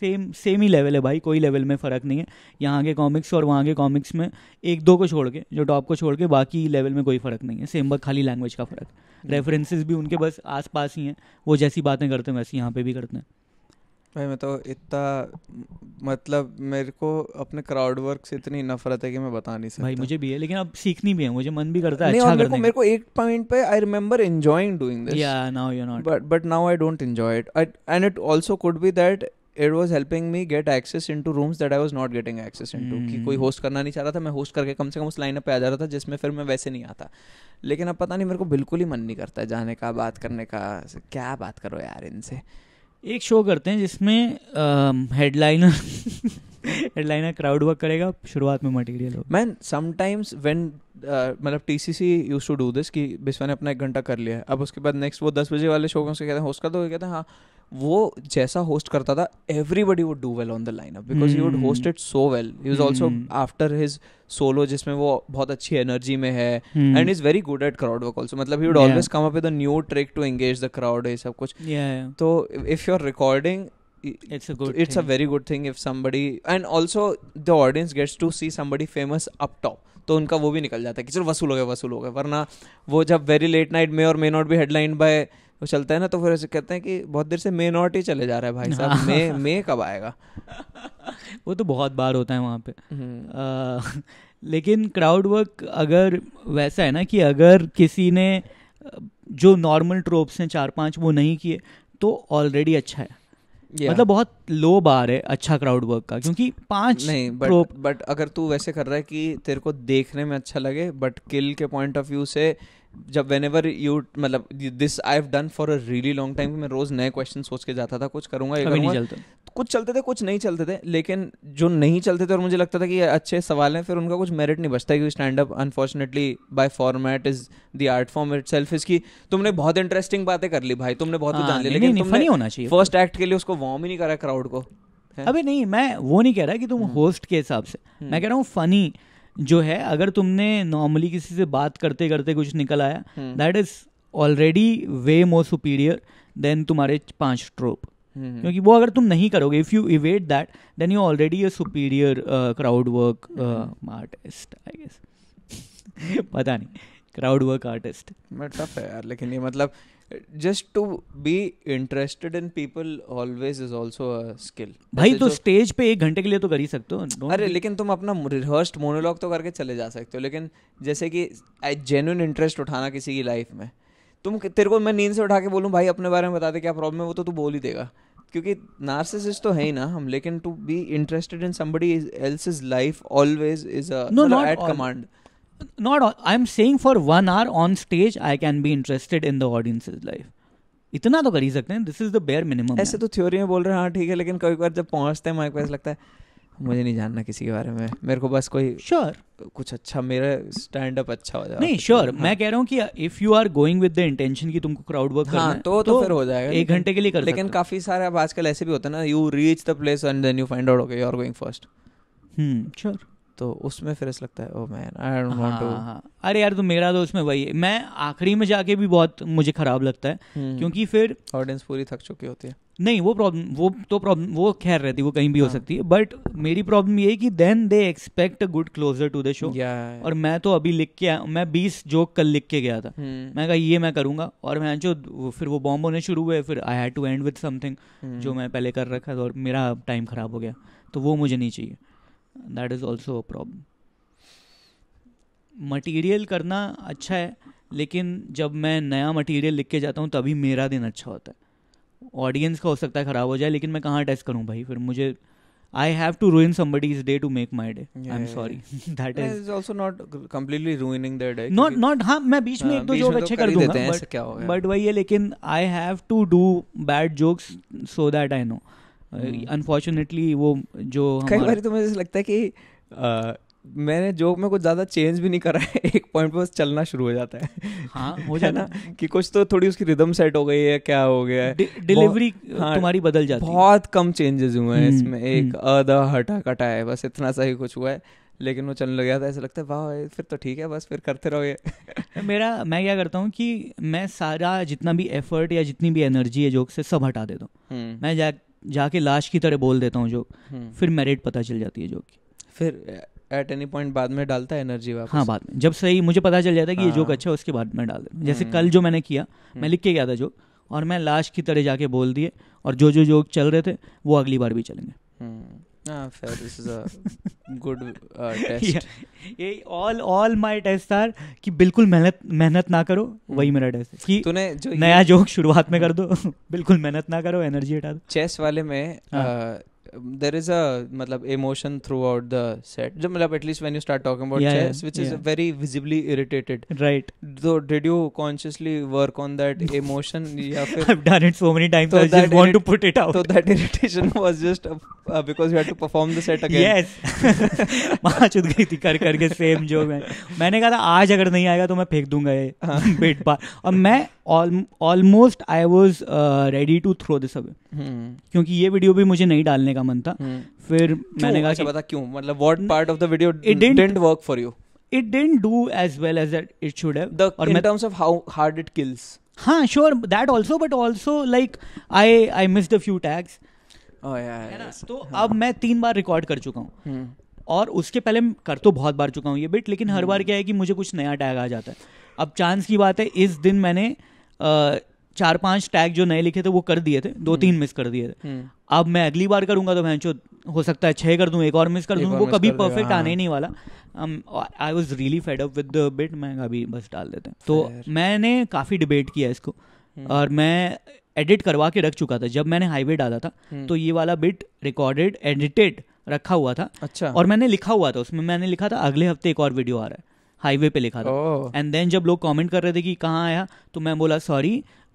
सेम सेम ही लेवल है भाई कोई लेवल में फ़र्क नहीं है यहाँ के कॉमिक्स और वहाँ के कॉमिक्स में एक दो को छोड़ के जो टॉप को छोड़ के बाकी लेवल में कोई फ़र्क नहीं है सेम बस खाली लैंग्वेज का फ़र्क रेफरेंसेस हम्म। भी उनके बस आस पास ही हैं वो जैसी बातें करते हैं वैसी यहाँ पे भी करते हैं भाई मैं तो इतना मतलब मेरे को अपने क्राउड वर्क से इतनी नफरत है कि मैं बता नहीं सकता भाई मुझे भी है लेकिन अब सीखनी भी है मुझे मन भी करता है अच्छा करने मेरे को एक पॉइंट पे I remember enjoying doing this या now you are not but but now I don't enjoy it and it also could be that it was helping me get access into rooms that I was not getting access into कि कोई होस्ट hmm. करना नहीं चाह रहा था मैं होस्ट करके कम से कम उस लाइनअप पे आ जा रहा था जिसमें फिर मैं वैसे नहीं आता लेकिन अब पता नहीं मेरे को बिल्कुल ही मन नहीं करता है जाने का बात करने का क्या बात करो यार इनसे एक शो करते हैं जिसमें हेडलाइनर हेडलाइनर क्राउड वर्क करेगा शुरुआत में मटेरियल मैन समटाइम्स व्हेन मतलब T C C used to do this कि बिस्वा ने अपना एक घंटा कर लिया है अब उसके बाद नेक्स्ट वो दस बजे वाले शो में उसके कहते हैं होस्ट कर दो कहते हैं हाँ वो जैसा होस्ट करता था everybody would do well on the line up because he would host it so well he is also after his solo जिसमें वो बहुत अच्छी एनर्जी में है and is very good at crowd work also मतलब he would always come up with new trick to engage the crowd ये सब कुछ तो if you are recording it's a तो good it's thing. a very good thing if somebody and also the audience gets to see somebody famous up top तो उनका वो भी निकल जाता है कि चलो वसूल हो गया वसूल हो गया वरना वो जब वेरी लेट नाइट में और मे नॉट भी हेडलाइन बाय वो चलता है ना तो फिर ऐसे कहते हैं कि बहुत देर से मे नॉट ही चले जा रहा है भाई साहब मे हाँ। मे कब आएगा वो तो बहुत बार होता है वहाँ पे आ, हम्म। लेकिन क्राउड वर्क अगर वैसा है ना कि अगर किसी ने जो नॉर्मल ट्रोप्स हैं चार पांच वो नहीं किए तो ऑलरेडी अच्छा है yeah. मतलब बहुत लो बार है अच्छा क्राउड वर्क का क्योंकि पांच नहीं बट बट अगर तू वैसे कर रहा है कि तेरे को देखने में अच्छा लगे बट किल के पॉइंट ऑफ व्यू से जब वेन एवर यू मतलब this I have done for a really long time मैं रोज नए क्वेश्चन सोच के जाता था कुछ करूंगा ये नहीं चलते कुछ चलते थे कुछ नहीं चलते थे लेकिन जो नहीं चलते थे और मुझे लगता था कि ये अच्छे सवाल हैं फिर उनका कुछ मेरिट नहीं बचता है क्योंकि stand up unfortunately by format is the art form itself इसकी तुमने बहुत इंटरेस्टिंग बातें कर ली भाई तुमने बहुत हाँ, जान लिया लेकिन तुमने होना चाहिए फर्स्ट एक्ट के लिए उसको वार्म ही नहीं करा क्राउड को अभी नहीं मैं वो नहीं कह रहा कि तुम होस्ट हम्म। के हिसाब से मैं हम्म। कह रहा हूँ फनी जो है अगर तुमने नॉर्मली किसी से बात करते करते कुछ निकल आया that is already way more superior than तुम्हारे पांच स्ट्रोप हम्म, हम्म। क्योंकि वो अगर तुम नहीं करोगे if you evade that then you already a superior crowd work artist I guess पता नहीं क्राउड वर्क आर्टिस्ट टफ है यार लेकिन ये मतलब just to be interested in people always is also skill भाई तो स्टेज पे एक घंटे के लिए तो कर ही सकते हो अरे लेकिन तुम अपना रिहर्स्ड मोनोलॉग तो करके चले जा सकते हो लेकिन जैसे कि जेन्यून इंटरेस्ट उठाना किसी की लाइफ में तुम तेरे को मैं नींद से उठा के बोलूँ भाई अपने बारे में बता दे क्या प्रॉब्लम है वो तो तू बोल ही देगा क्योंकि नार्सिस तो है ही ना हम लेकिन to be interested in somebody else is life always is at command not I am saying for one hour on stage I can be interested in the audience life इतना तो कर ही सकते हैं this is the bare minimum ऐसे तो थ्योरी में बोल रहे हैं हाँ ठीक है लेकिन कभी बार जब पहुंचते हैं माइक पे लगता है मुझे नहीं जानना किसी के बारे में मेरे को बस कोई श्योर sure. कुछ अच्छा मेरा स्टैंड अप अच्छा हो जाए नहीं श्योर sure, हाँ. मैं कह रहा हूँ कि if you are going with the intention कि तुमको क्राउड वर्क हाँ, करना तो, तो, तो फिर हो जाएगा एक घंटे के लिए कर लेकिन काफी सारे अब आजकल ऐसे भी होता है ना you reach the place and then you find out okay you are going first hmm sure तो उसमें फिर ऐसा लगता है oh man I don't want to अरे यार तो मेरा तो उसमें वही है मैं आखिरी में जाके भी बहुत मुझे खराब लगता है हम्म। क्योंकि फिर ऑडियंस पूरी थक चुकी होती है नहीं वो प्रॉब्लम वो तो प्रॉब्लम वो खैर रहती है वो कहीं भी हाँ. हो सकती है बट मेरी प्रॉब्लम ये है कि then they expect a good closure to the show और मैं तो अभी लिख के मैं बीस जोक कल लिख के गया था hmm. मैं कहा ये मैं करूंगा और मैं जो फिर वो बॉम्ब होने शुरू हुए फिर I had to end with something जो मैं पहले कर रखा था और मेरा टाइम खराब हो गया तो वो मुझे नहीं चाहिए that is also a problem material करना अच्छा है लेकिन जब मैं नया मटेरियल लिख के जाता हूँ तभी मेरा दिन अच्छा होता है ऑडियंस का हो सकता है ख़राब हो जाए लेकिन मैं कहाँ टेस्ट करूँ भाई फिर मुझे I have to ruin somebody's day to make my day. Yeah, I'm sorry. that yeah, is it's also not completely ruining their day. Not not हाँ मैं बीच में एक दो जोक अच्छे कर दूंगा but, क्या हो बट वही है लेकिन I have to do bad jokes so that I know. Unfortunately hmm. वो जो कई बार तो मुझे लगता है कि मैंने जोक में कुछ ज़्यादा चेंज भी नहीं करा है एक पॉइंट पर बस चलना शुरू हो जाता है हाँ हो जाता है ना कि कुछ तो थोड़ी उसकी रिदम सेट हो गई है क्या हो गया है डिलीवरी हाँ, तुम्हारी बदल जाती है बहुत कम चेंजेस हुए हैं hmm, इसमें hmm. एक आधा हटा कटा है बस इतना सा ही कुछ हुआ है लेकिन वो चलने लग गया था ऐसा लगता है वाह फिर तो ठीक है बस फिर करते रहो ये मेरा मैं क्या करता हूँ कि मैं सारा जितना भी एफर्ट या जितनी भी एनर्जी है जोक से सब हटा देता हूँ मैं जा जाके लाश की तरह बोल देता हूँ जो हम्म। फिर मेरिट पता चल जाती है जो की फिर एट एनी पॉइंट बाद में डालता है एनर्जी वापस हाँ बाद में जब सही मुझे पता चल जाता है कि ये हाँ। जोक अच्छा है उसके बाद में डाल देता जैसे हम्म। कल जो मैंने किया हम्म। मैं लिख के गया था जो और मैं लाश की तरह जाके बोल दिए और जो जो जोक चल रहे थे वो अगली बार भी चलेंगे हाँ, uh, कि बिल्कुल मेहनत मेहनत ना करो हम्म। वही मेरा टेस्ट है कि तूने जो नया जोक शुरुआत में कर दो बिल्कुल मेहनत ना करो एनर्जी हटा दो चेस वाले में हाँ। uh, there is a matlab, emotion throughout the set. Matlab, at least when you start talking about yeah, chess, yeah, which yeah. is very visibly irritated. Right. So did you consciously work on that emotion? yeah, I've done it so many times. So I just want to put it out. So that irritation was just uh, uh, because you had to perform the set again. Yes. वहाँ चुद गई थी कर करके सेम जो मैं मैंने कहा था आज अगर नहीं आएगा तो मैं फेंक दूंगा ये बेट पार और मैं almost I was ready to throw this away क्योंकि ये वीडियो भी मुझे नहीं डालने का मन था hmm. फिर मैंने कहा अच्छा बता क्यों मतलब what part of the video didn't work for you it didn't do as well as that it should have और in terms of how hard it kills हाँ sure that also but also like I I miss the few tags तो अब मैं तीन बार रिकॉर्ड कर चुका हूँ hmm. और उसके पहले कर तो बहुत बार चुका हूँ ये बिट लेकिन हर hmm. बार क्या है कि मुझे कुछ नया टैग आ जाता है अब चांस की बात है इस दिन मैंने चार पांच टैग जो नए लिखे थे वो कर दिए थे दो हम्म। तीन मिस कर दिए थे हम्म। अब मैं अगली बार करूंगा तो मैं हो सकता है छह कर दूं एक और मिस कर दूं वो कभी परफेक्ट हाँ। आने नहीं वाला I was really fed up with bit मैं अभी बस डाल देते हैं तो मैंने काफ़ी डिबेट किया इसको हम्म। और मैं एडिट करवा के रख चुका था जब मैंने हाईवे डाला था तो ये वाला बिट रिकॉर्डेड एडिटेड रखा हुआ था अच्छा और मैंने लिखा हुआ था उसमें मैंने लिखा था अगले हफ्ते एक और वीडियो आ रहा है हाईवे पे लिखा था एंड देन जब लोग कमेंट कर रहे थे कि कहाँ आया तो मैं बोला सॉरी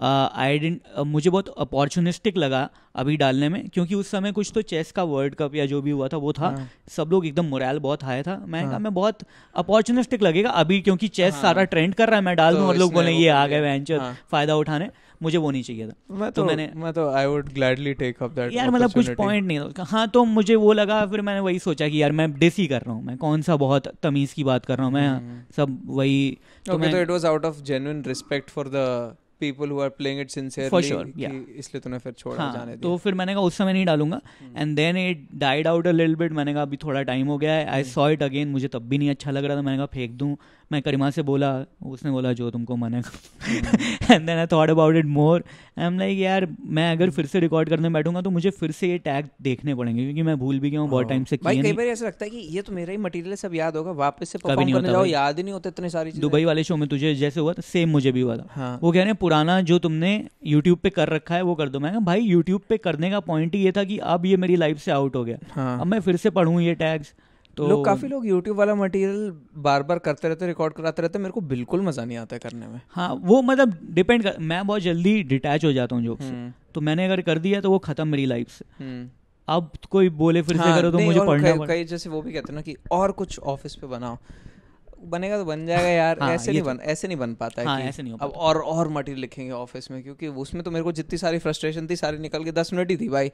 आई डेंट मुझे बहुत अपॉर्चुनिस्टिक लगा अभी डालने में क्योंकि उस समय कुछ तो चेस का वर्ल्ड कप या जो भी हुआ था वो था हाँ. सब लोग एकदम मुरैल बहुत हाई था मैं हाँ. कहा मैं बहुत अपॉर्चुनिस्टिक लगेगा अभी क्योंकि चेस हाँ. सारा ट्रेंड कर रहा है मैं डाल दूँ और तो लोग बोले ये आ गए वेंचर हाँ। फायदा उठाने मुझे वो नहीं चाहिए था मैं तो, तो मैंने मैं तो I would gladly take up that यार मतलब कुछ पॉइंट नहीं था हाँ तो मुझे वो लगा फिर मैंने वही सोचा कि यार मैं डिस ही कर रहा हूँ मैं कौन सा बहुत तमीज़ की बात कर रहा हूँ मैं हम्म। सब वही तो it was out of genuine respect for the people who are playing it sincerely For sure, yeah. इसलिए तूने फिर छोड़ा हाँ, जाने तो दिया तो फिर मैंने कहा उस समय नहीं डालूंगा and then it died out a little bit मैंने कहा अभी थोड़ा टाइम हो गया है आई सॉ इट अगेन मुझे तब भी नहीं अच्छा लग रहा था मैंने कहा फेंक दूं मैं करीमा से बोला उसने बोला जो तुमको मन है and then I thought about it more I am like यार मैं अगर फिर से रिकॉर्ड करने बैठूंगा तो मुझे फिर से ये टैग देखने पड़ेंगे क्योंकि मैं भूल भी गया हूँ बहुत टाइम हाँ। से भाई कई बार ऐसा लगता है कि ये तो मेरा ही मटेरियल सब याद होगा वापस से कभी नहीं होता याद ही नहीं होता इतने सारी दुबई वाले शो में तुझे जैसे हुआ सेम तो मुझे भी हुआ था हाँ। वो कह रहे हैं पुराना जो तुमने यूट्यूब पे कर रखा है वो कर दो मैं भाई यूट्यूब पे करने का पॉइंट ही ये था कि अब ये मेरी लाइफ से आउट हो गया हाँ। अब मैं फिर से पढ़ूँ ये टैग्स तो लोग काफ़ी लोग यूट्यूब वाला मटेरियल बार बार करते रहते रिकॉर्ड कराते रहते मेरे को बिल्कुल मज़ा नहीं आता करने में हाँ वो मतलब डिपेंड कर मैं बहुत जल्दी डिटैच हो जाता हूँ जो हम्म। तो मैंने अगर कर दिया तो वो ख़त्म मेरी लाइफ से हम्म। अब कोई बोले फिर हाँ, से करो तो मुझे पढ़ना कई, कई जैसे वो भी कहते ना कि और कुछ ऑफिस पे बनाओ बनेगा तो बन जाएगा यार हाँ, ऐसे नहीं तो- बन ऐसे नहीं बन पाता हाँ, है कि ऐसे नहीं अब और और मटेरियल लिखेंगे ऑफिस में क्योंकि उसमें तो मेरे को जितनी सारी फ्रस्ट्रेशन थी सारी निकल के दस मिनट ही थी भाई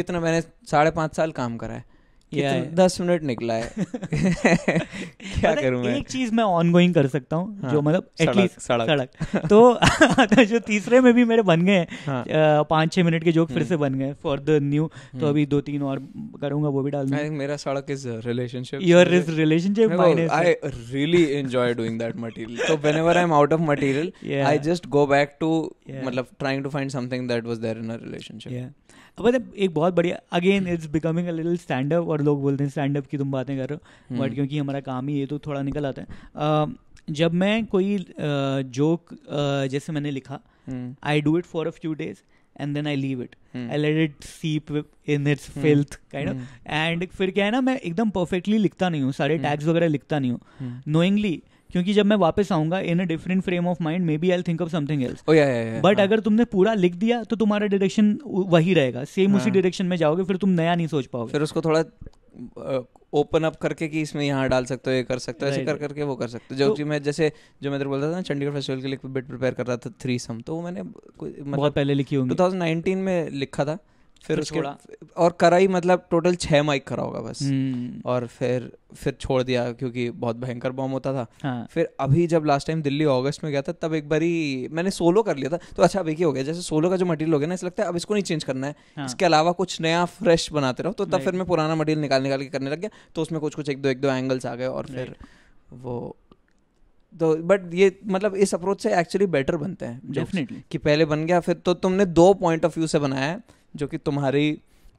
कितना मैंने साढ़े पाँच साल काम करा है या दस मिनट निकला है क्या मतलब करूं मैं एक चीज मैं ऑन गोइंग कर सकता हूँ हाँ, जो मतलब एटलीस्ट सड़क, सड़क सड़क तो जो तीसरे में भी मेरे बन गए हाँ, पांच छह मिनट के जोक फिर से हम्म। बन गए फॉर द न्यू तो हम्म। अभी दो तीन और करूंगा वो भी डाल मेरा सड़क is relationship your is relationship I really enjoy doing that material तो whenever I am out of material I just go back to मतलब trying to find something that was there in a relationship तो मतलब एक बहुत बढ़िया again it's becoming a little stand up और लोग बोलते हैं स्टैंड अप की तुम बातें कर रहे हो बट क्योंकि हमारा काम ही ये तो थोड़ा निकल आता है जब मैं कोई जोक जैसे मैंने लिखा I do it for a few days and then I leave it I let it seep in its filth kind of एंड फिर क्या है ना मैं एकदम परफेक्टली लिखता नहीं हूँ सारे टैग्स हम्म। वगैरह लिखता नहीं हूँ नोइंगली हम्म। क्योंकि जब मैं वापस आऊंगा in a different frame of mind maybe I think of something else but अगर तुमने पूरा लिख दिया तो तुम्हारा डायरेक्शन वही रहेगा सेम हाँ. उसी डायरेक्शन में जाओगे फिर तुम नया नहीं सोच पाओगे फिर उसको थोड़ा ओपन अप करके कि इसमें यहाँ डाल सकते हो ये कर सकते हो ऐसे कर करके वो कर सकते हो जो तो कि मैं जैसे जो मैं तेरे बोल रहा था ना चंडीगढ़ फेस्टिवल के लिए बिट प्रिपेयर कर रहा था थ्री सम तो वो मैंने मतलब बहुत पहले लिखी होगी 2019 में लिखा था फिर उसके और कराई मतलब टोटल छः माइक करा होगा बस हम्म। और फिर फिर छोड़ दिया क्योंकि बहुत भयंकर बॉम्ब होता था हाँ। फिर अभी जब लास्ट टाइम दिल्ली अगस्त में गया था तब एक बारी मैंने सोलो कर लिया था तो अच्छा अभी हो गया जैसे सोलो का जो मटेरियल हो गया ना इसे लगता है अब इसको नहीं चेंज करना है हाँ। इसके अलावा कुछ नया फ्रेश बनाते रहो तो तब फिर मैं पुराना मटेरियल निकाल निकाल के करने लग गया तो उसमें कुछ कुछ एक दो एक दो एंगल्स आ गए और फिर वो तो बट ये मतलब इस अप्रोच से एक्चुअली बेटर बनते हैं डेफिनेटली कि पहले बन गया फिर तो तुमने दो पॉइंट ऑफ व्यू से बनाया है जो कि तुम्हारी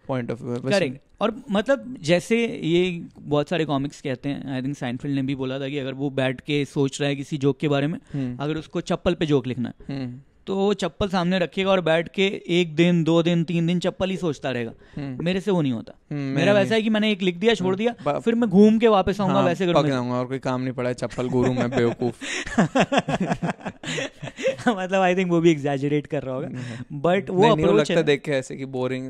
पॉइंट ऑफ व्यू करेक्ट और मतलब जैसे ये बहुत सारे कॉमिक्स कहते हैं आई थिंक साइनफील्ड ने भी बोला था कि अगर वो बैठ के सोच रहा है किसी जोक के बारे में हम्म। अगर उसको चप्पल पे जोक लिखना है हम्म। तो वो चप्पल सामने रखेगा और बैठ के एक दिन दो दिन तीन दिन चप्पल ही सोचता रहेगा हम्म। मेरे से वो नहीं होता हम्म, मेरा वैसा है कि मैंने एक लिख दिया छोड़ हम्म, दिया फिर मैं घूम के वापस आऊंगा हाँ, वैसे करूंगा और कोई काम नहीं पड़ा चप्पल गुरु में बेवकूफ मतलब आई थिंक वो भी एग्जेजरेट कर रहा होगा बट वो अप्रोच लगता है देख के ऐसे की बोरिंग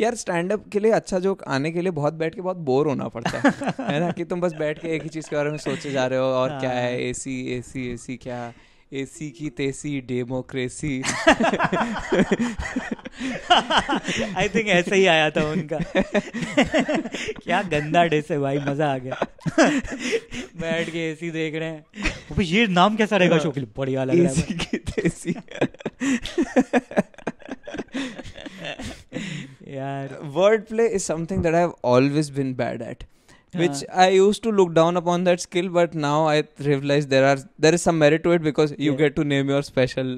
यार स्टैंड अप के लिए अच्छा जो आने के लिए बहुत बैठ के बहुत बोर होना पड़ता है ना कि तुम बस बैठ के एक ही चीज के बारे में सोचे जा रहे हो और क्या है एसी ए सी क्या एसी की तेसी डेमोक्रेसी आई थिंक ऐसे ही आया था उनका क्या गंदा डेस है भाई मजा आ गया बैठ के एसी देख रहे हैं ये नाम कैसा रहेगा शो के लिए बढ़िया लग रहा है एसी की तेसी यार word play is something that I have always been bad at which I used to look down upon that skill, but now I realize there are there is some merit to it because you yeah. get to name your special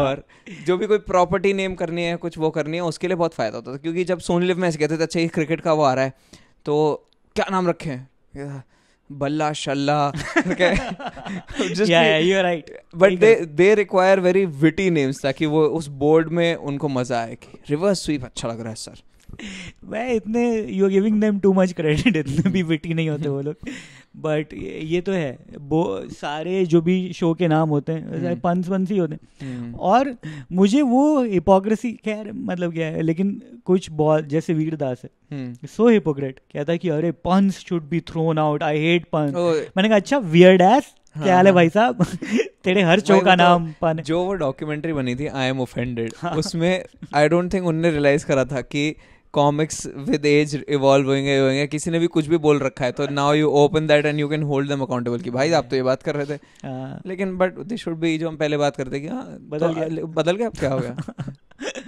or जो भी कोई property name करनी है कुछ वो करनी है उसके लिए बहुत फायदा होता था क्योंकि जब सोनी लिव में ऐसे कहते थे अच्छा ये cricket का वो आ रहा है तो क्या नाम रखें yeah. balla shalla okay just yeah, yeah you're right but Take they it. they ताकि वो उस बोर्ड में उनको मजा आए कि रिवर्स स्वीप अच्छा लग रहा है सर मैं इतने you are giving them too much credit इतने भी विटी नहीं होते वो लोग बट ये तो है वो सारे जो भी शो के नाम होते हैं हम्म। पंस पंस ही होते हैं हम्म। और मुझे वो हिपोक्रेसी खैर मतलब क्या है लेकिन कुछ बहुत जैसे वीरदास है सो हम्म। हिपोक्रेट कहता है कि अरे puns should be thrown out I hate puns मैंने कहा अच्छा वियर्ड एस हाँ, क्या हाल है हाँ। भाई साहब तेरे हर शो का तो नाम पाने जो वो डॉक्यूमेंट्री बनी थी आई एम ऑफेंडेड उसमें आई डोंट थिंक उनने रियलाइज करा था कि कॉमिक्स विद एज इवॉल्व होंगे होंगे किसी ने भी कुछ भी बोल रखा है तो now you open that and you can hold them accountable कि भाई आप तो ये बात कर रहे थे हाँ। लेकिन बट दे शुड बी जो हम पहले बात करते कि हाँ, बदल तो गया बदल गया क्या हो गया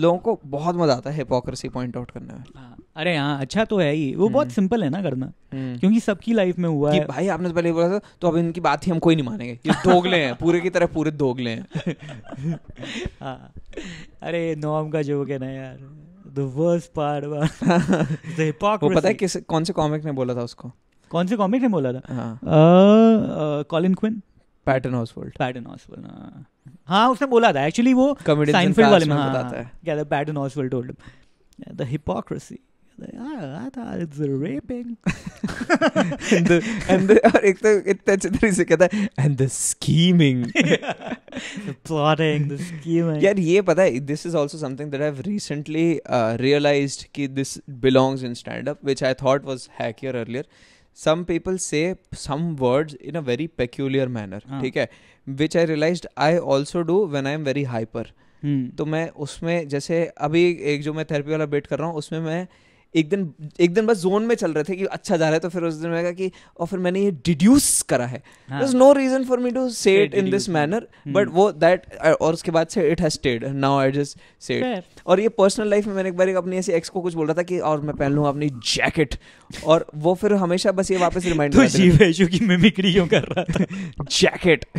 लोगों को बहुत मजा आता है हिपोक्रेसी पॉइंट आउट करने में हाँ। अरे हाँ अच्छा तो है ही वो हम्म। बहुत सिंपल है ना करना हम्म। क्योंकि सबकी लाइफ में हुआ है भाई आपने तो पहले बोला था तो अब इनकी बात ही हम कोई नहीं मानेंगे ये धोगले हैं पूरे की तरह पूरे धोगले हैं हाँ अरे नॉम का जोक है यार the worst part the hypocrisy वो पता है किस कौन से कॉमिक ने बोला था उसको कौन से कॉमिक ने बोला था कॉलिन क्विन पैटर्न पैटर्न हाँ उसने बोला था एक्चुअली वो साइनफील्ड वाले में हाँ। बताता है क्या pattern told the hypocrisy like, ah, I thought it's raping. and the, and the, और एक तो इतने अच्छे तरीके से कहता है and the scheming, the plotting, the scheming. यार ये पता है this is also something that I've recently uh, realized कि this belongs in stand up, which I thought was hackier earlier. some people say some words in a very peculiar manner ठीक है which I realized I also do when I am very hyper तो मैं उसमें जैसे अभी एक जो मैं थेरेपी वाला बेट कर रहा हूँ उसमें मैं एक दिन एक दिन बस जोन में चल रहे थे कि अच्छा जा रहा है तो फिर उस दिन मैं कहा कि और फिर मैंने ये डिड्यूस करा है is no reason for me to say it in this manner but वो दैट और उसके बाद से it has stayed now I just say और ये पर्सनल लाइफ में मैंने एक बार एक अपनी ऐसी एक्स को कुछ बोल रहा था कि और मैं पहन लूँ अपनी जैकेट और वो फिर हमेशा बस ये वापस रिमाइंड तो जीवेशु की मिमिक्री क्यों कर रहा था जैकेट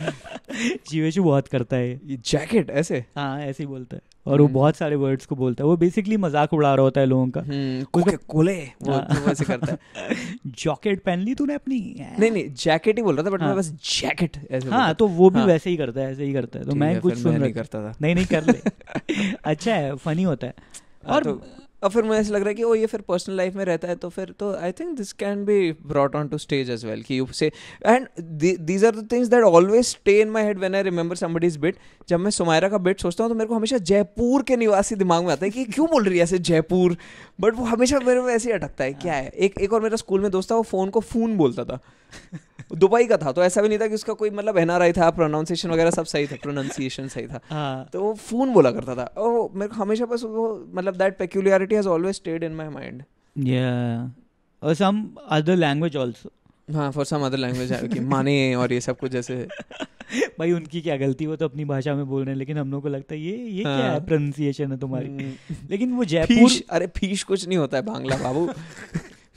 जीवेशु बहुत करता है जैकेट ऐसे हाँ ऐसे ही बोलता है और वो हम्म। बहुत सारे वर्ड्स को बोलता है वो बेसिकली मजाक उड़ा रहा होता है लोगों का हम्म, कोके कोले वो हाँ। वैसे करता है जैकेट पहन ली तूने अपनी नहीं नहीं जैकेट ही बोल रहा था बट हाँ। मैं बस जैकेट ऐसे हाँ तो वो भी हाँ। वैसे ही करता है ऐसे ही करता है तो मैं कुछ सुन नहीं करता था नहीं नहीं कर ले अच्छा है फनी होता है और तो अब फिर मुझे ऐसा लग रहा है कि ओ ये फिर पर्सनल लाइफ में रहता है तो फिर तो I think this can be brought on to stage as well कि you say and these are the things that always stay in my head when I remember somebody is bit जब मैं सुमायरा का बिट सोचता हूँ तो मेरे को हमेशा जयपुर के निवासी दिमाग में आता है कि क्यों बोल रही है ऐसे जयपुर बट वो हमेशा मेरे को ऐसे ही अटकता है क्या है हाँ। एक एक और मेरा स्कूल में दोस्त था वो फ़ोन को फ़ोन बोलता था दुबई का था तो ऐसा भी नहीं था कि उसका कोई मतलब एन था प्रोनाउंसिएशन वगैरह सब सही था प्रोनाउंसिएशन सही था हाँ। तो वो फ़ोन बोला करता था और मेरे को हमेशा बस वो मतलब that peculiarity personality has always stayed in my mind. Yeah. Or some other language also. हाँ फॉर सम अदर लैंग्वेज माने और ये सब कुछ जैसे भाई उनकी क्या गलती वो तो अपनी भाषा में बोल रहे हैं लेकिन हम लोग को लगता है ये ये हाँ। क्या है प्रोनाउंसिएशन है तुम्हारी हम्म। लेकिन वो जयपुर अरे फीश कुछ नहीं होता है बांग्ला बाबू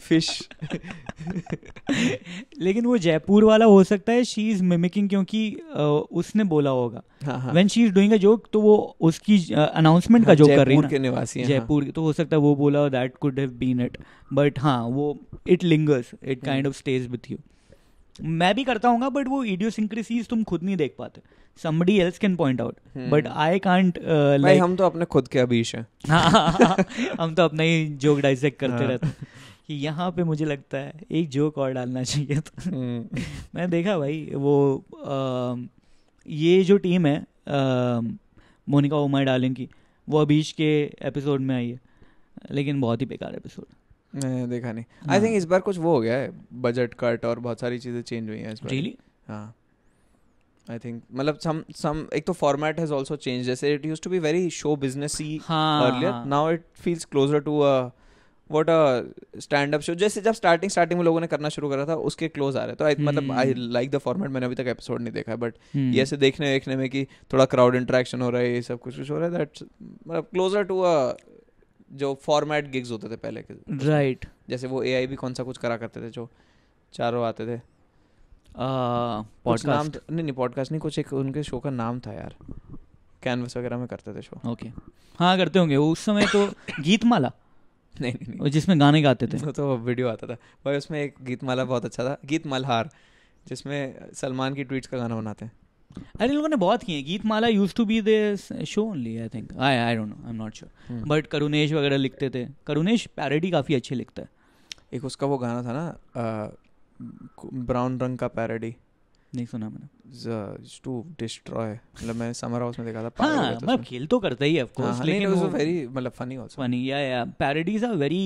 फिश लेकिन वो जयपुर वाला हो सकता है शी इज मिमिकिंग क्योंकि उसने बोला होगा when she is doing a joke तो वो उसकी अनाउंसमेंट का जोक हाँ, कर रही है जयपुर के निवासी हैं जयपुर हाँ। तो हो सकता है वो बोला that could have been it but हाँ वो it lingers it kind of stays with you मैं भी करता हूँ बट वो इडियोसिंक्रेसीज तुम खुद नहीं देख पाते somebody else can point out but I can't like हम तो अपने खुद के अबीश हैं हाँ, हम तो अपना ही जोक डाइसेक्ट करते रहते हैं कि यहाँ पे मुझे लगता है एक जोक और डालना चाहिए था हम्म। मैंने देखा भाई वो आ, ये जो टीम है मोनिका उमर डालिंग की वो अबीश के एपिसोड में आई है लेकिन बहुत ही बेकार एपिसोड नहीं देखा नहीं आई थिंक हाँ। इस बार कुछ वो हो गया है बजट कट और बहुत सारी चीज़ें चेंज हुई हैं इस बार really? आई हाँ। थिंक मतलब सम सम एक तो फॉर्मेट हैज आल्सो चेंज जैसे it used to be very showy earlier now it feels closer to a what a stand up show जैसे जब स्टार्टिंग स्टार्टिंग में लोगों ने करना शुरू करा था उसके क्लोज आ रहे तो आई hmm. मतलब आई लाइक द फॉर्मेट मैंने अभी तक एपिसोड नहीं देखा है बट hmm. ये ऐसे देखने देखने में कि थोड़ा क्राउड इंट्रैक्शन हो रहा है ये सब कुछ कुछ हो रहा है दैट्स मतलब क्लोजर टू अ जो फॉर्मेट गिग्स होते थे पहले के राइट right. जैसे वो ए भी कौन सा कुछ करा करते थे जो चारों आते थे पॉडकास्ट uh, नहीं नहीं पॉडकास्ट नहीं कुछ एक उनके शो का नाम था यार कैनवस वगैरह में करते थे शो ओके okay. हाँ करते होंगे उस समय तो गीतमाला नहीं नहीं वो जिसमें गाने गाते थे तो वीडियो आता था भाई उसमें एक गीत माला बहुत अच्छा था गीत मल्हार जिसमें सलमान की ट्वीट्स का गाना बनाते हैं अरे लोगों ने बहुत किए Geetmala use to be the show only I think I I don't know I am not sure but Karunesh वगैरह लिखते थे करुणेश पैरडी काफ़ी अच्छे लिखता है एक उसका वो गाना था ना ब्राउन रंग का पैरेडी नहीं सुना मैंने टू डिस्ट्रॉय मतलब मैं समर हाउस में देखा था हाँ मतलब खेल तो करता ही है ऑफ कोर्स हाँ, लेकिन वो वेरी मतलब funny also funny yeah yeah parodies are very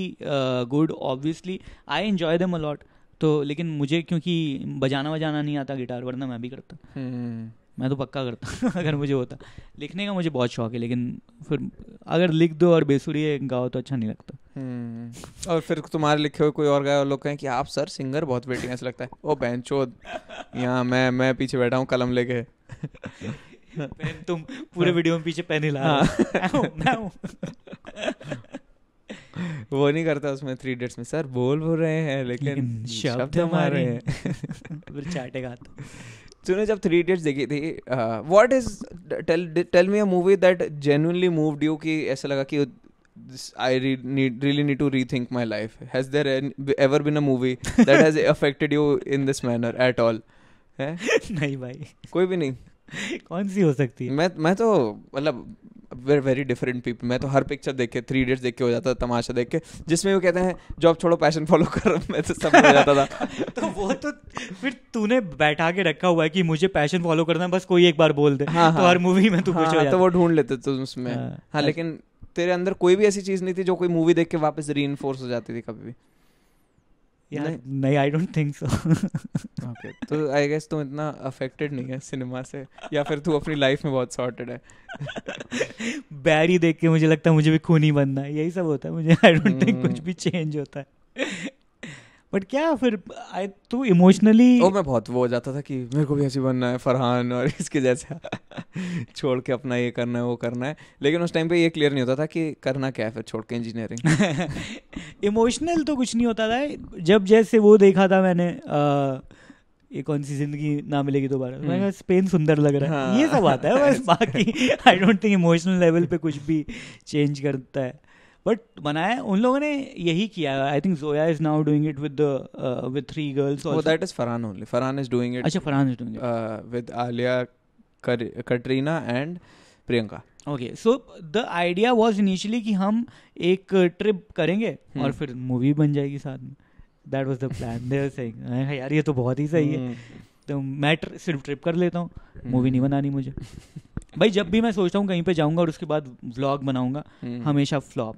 good obviously I enjoy them a lot तो लेकिन मुझे क्योंकि बजाना बजाना नहीं आता गिटार वरना मैं भी करता हम्म। मैं तो पक्का करता अगर मुझे होता लिखने का मुझे बहुत शौक है लेकिन फिर अगर लिख दो और बेसुरी गाओ तो अच्छा नहीं लगता हम्म। और फिर तुम्हारे लिखे हुए कोई और गाए और लोग कहें कि आप सर सिंगर बहुत बेटी ऐसा लगता है ओ बहन चोद यहाँ मैं मैं पीछे बैठा हूँ कलम लेके पेन तुम पूरे वीडियो में पीछे पेन हिला हाँ। वो नहीं करता उसमें थ्री डेट्स में सर बोल बोल रहे हैं लेकिन लेकिन शब्द हमारे हैं फिर चाटेगा खाता तूने जब थ्री इडियट्स देखी थी what is tell tell me a movie that genuinely moved you कि ऐसा लगा कि I re- need, really need to rethink my life. Has there any, ever been a movie that has affected you in this manner at all? नहीं भाई कोई भी नहीं कौन सी हो सकती है मैं मैं तो मतलब वेर वेरी डिफरेंट पीपल मैं तो हर पिक्चर देख के थ्री इडियट्स देख के हो जाता था तमाशा देख के जिसमें वो कहते हैं जॉब छोड़ो पैशन फॉलो करो मैं तो सब हो जाता था तो वो तो फिर तूने बैठा के रखा हुआ है कि मुझे पैशन फॉलो करना है बस कोई एक बार बोल दे हाँ, तो हाँ। हर मूवी में तू कुछ हाँ, हाँ, तो वो ढूंढ लेते थे उसमें हाँ लेकिन तेरे अंदर कोई भी ऐसी चीज़ नहीं थी जो कोई मूवी देख के वापस री हो जाती थी कभी भी यार नहीं I don't think so okay तो आई गेस तुम इतना अफेक्टेड नहीं है सिनेमा से या फिर तू अपनी लाइफ में बहुत सॉर्टेड है बैरी देख के मुझे लगता है मुझे भी खून ही बनना है यही सब होता है मुझे आई डोंट थिंक कुछ भी चेंज होता है बट क्या फिर आई तो इमोशनली ओ मैं बहुत वो हो जाता था कि मेरे को भी ऐसे बनना है फरहान और इसके जैसा छोड़ के अपना ये करना है वो करना है लेकिन उस टाइम पे ये क्लियर नहीं होता था कि करना क्या है फिर छोड़ के इंजीनियरिंग इमोशनल तो कुछ नहीं होता था जब जैसे वो देखा था मैंने आ, ये कौन सी जिंदगी ना मिलेगी दोबारा हम्म। मैं स्पेन सुंदर लग रहा है हाँ. ये सब आता है बस बाकी I don't think emotional level पे कुछ भी चेंज करता है बट बनाया उन लोगों ने यही किया I think Zoya is now doing it with with three girls और that is Farhan only Farhan is doing it अच्छा Farhan is doing it with Alia Katrina and Priyanka okay so the idea was initially कि हम एक ट्रिप करेंगे hmm. और फिर मूवी बन जाएगी साथ में that was the plan they saying यार ये तो बहुत ही सही hmm. है तो मैं ट्र, सिर्फ ट्रिप कर लेता हूँ मूवी hmm. नहीं बनानी मुझे भाई जब भी मैं सोचता हूँ कहीं पे जाऊँगा और उसके बाद व्लॉग बनाऊँगा hmm. हमेशा फ्लॉप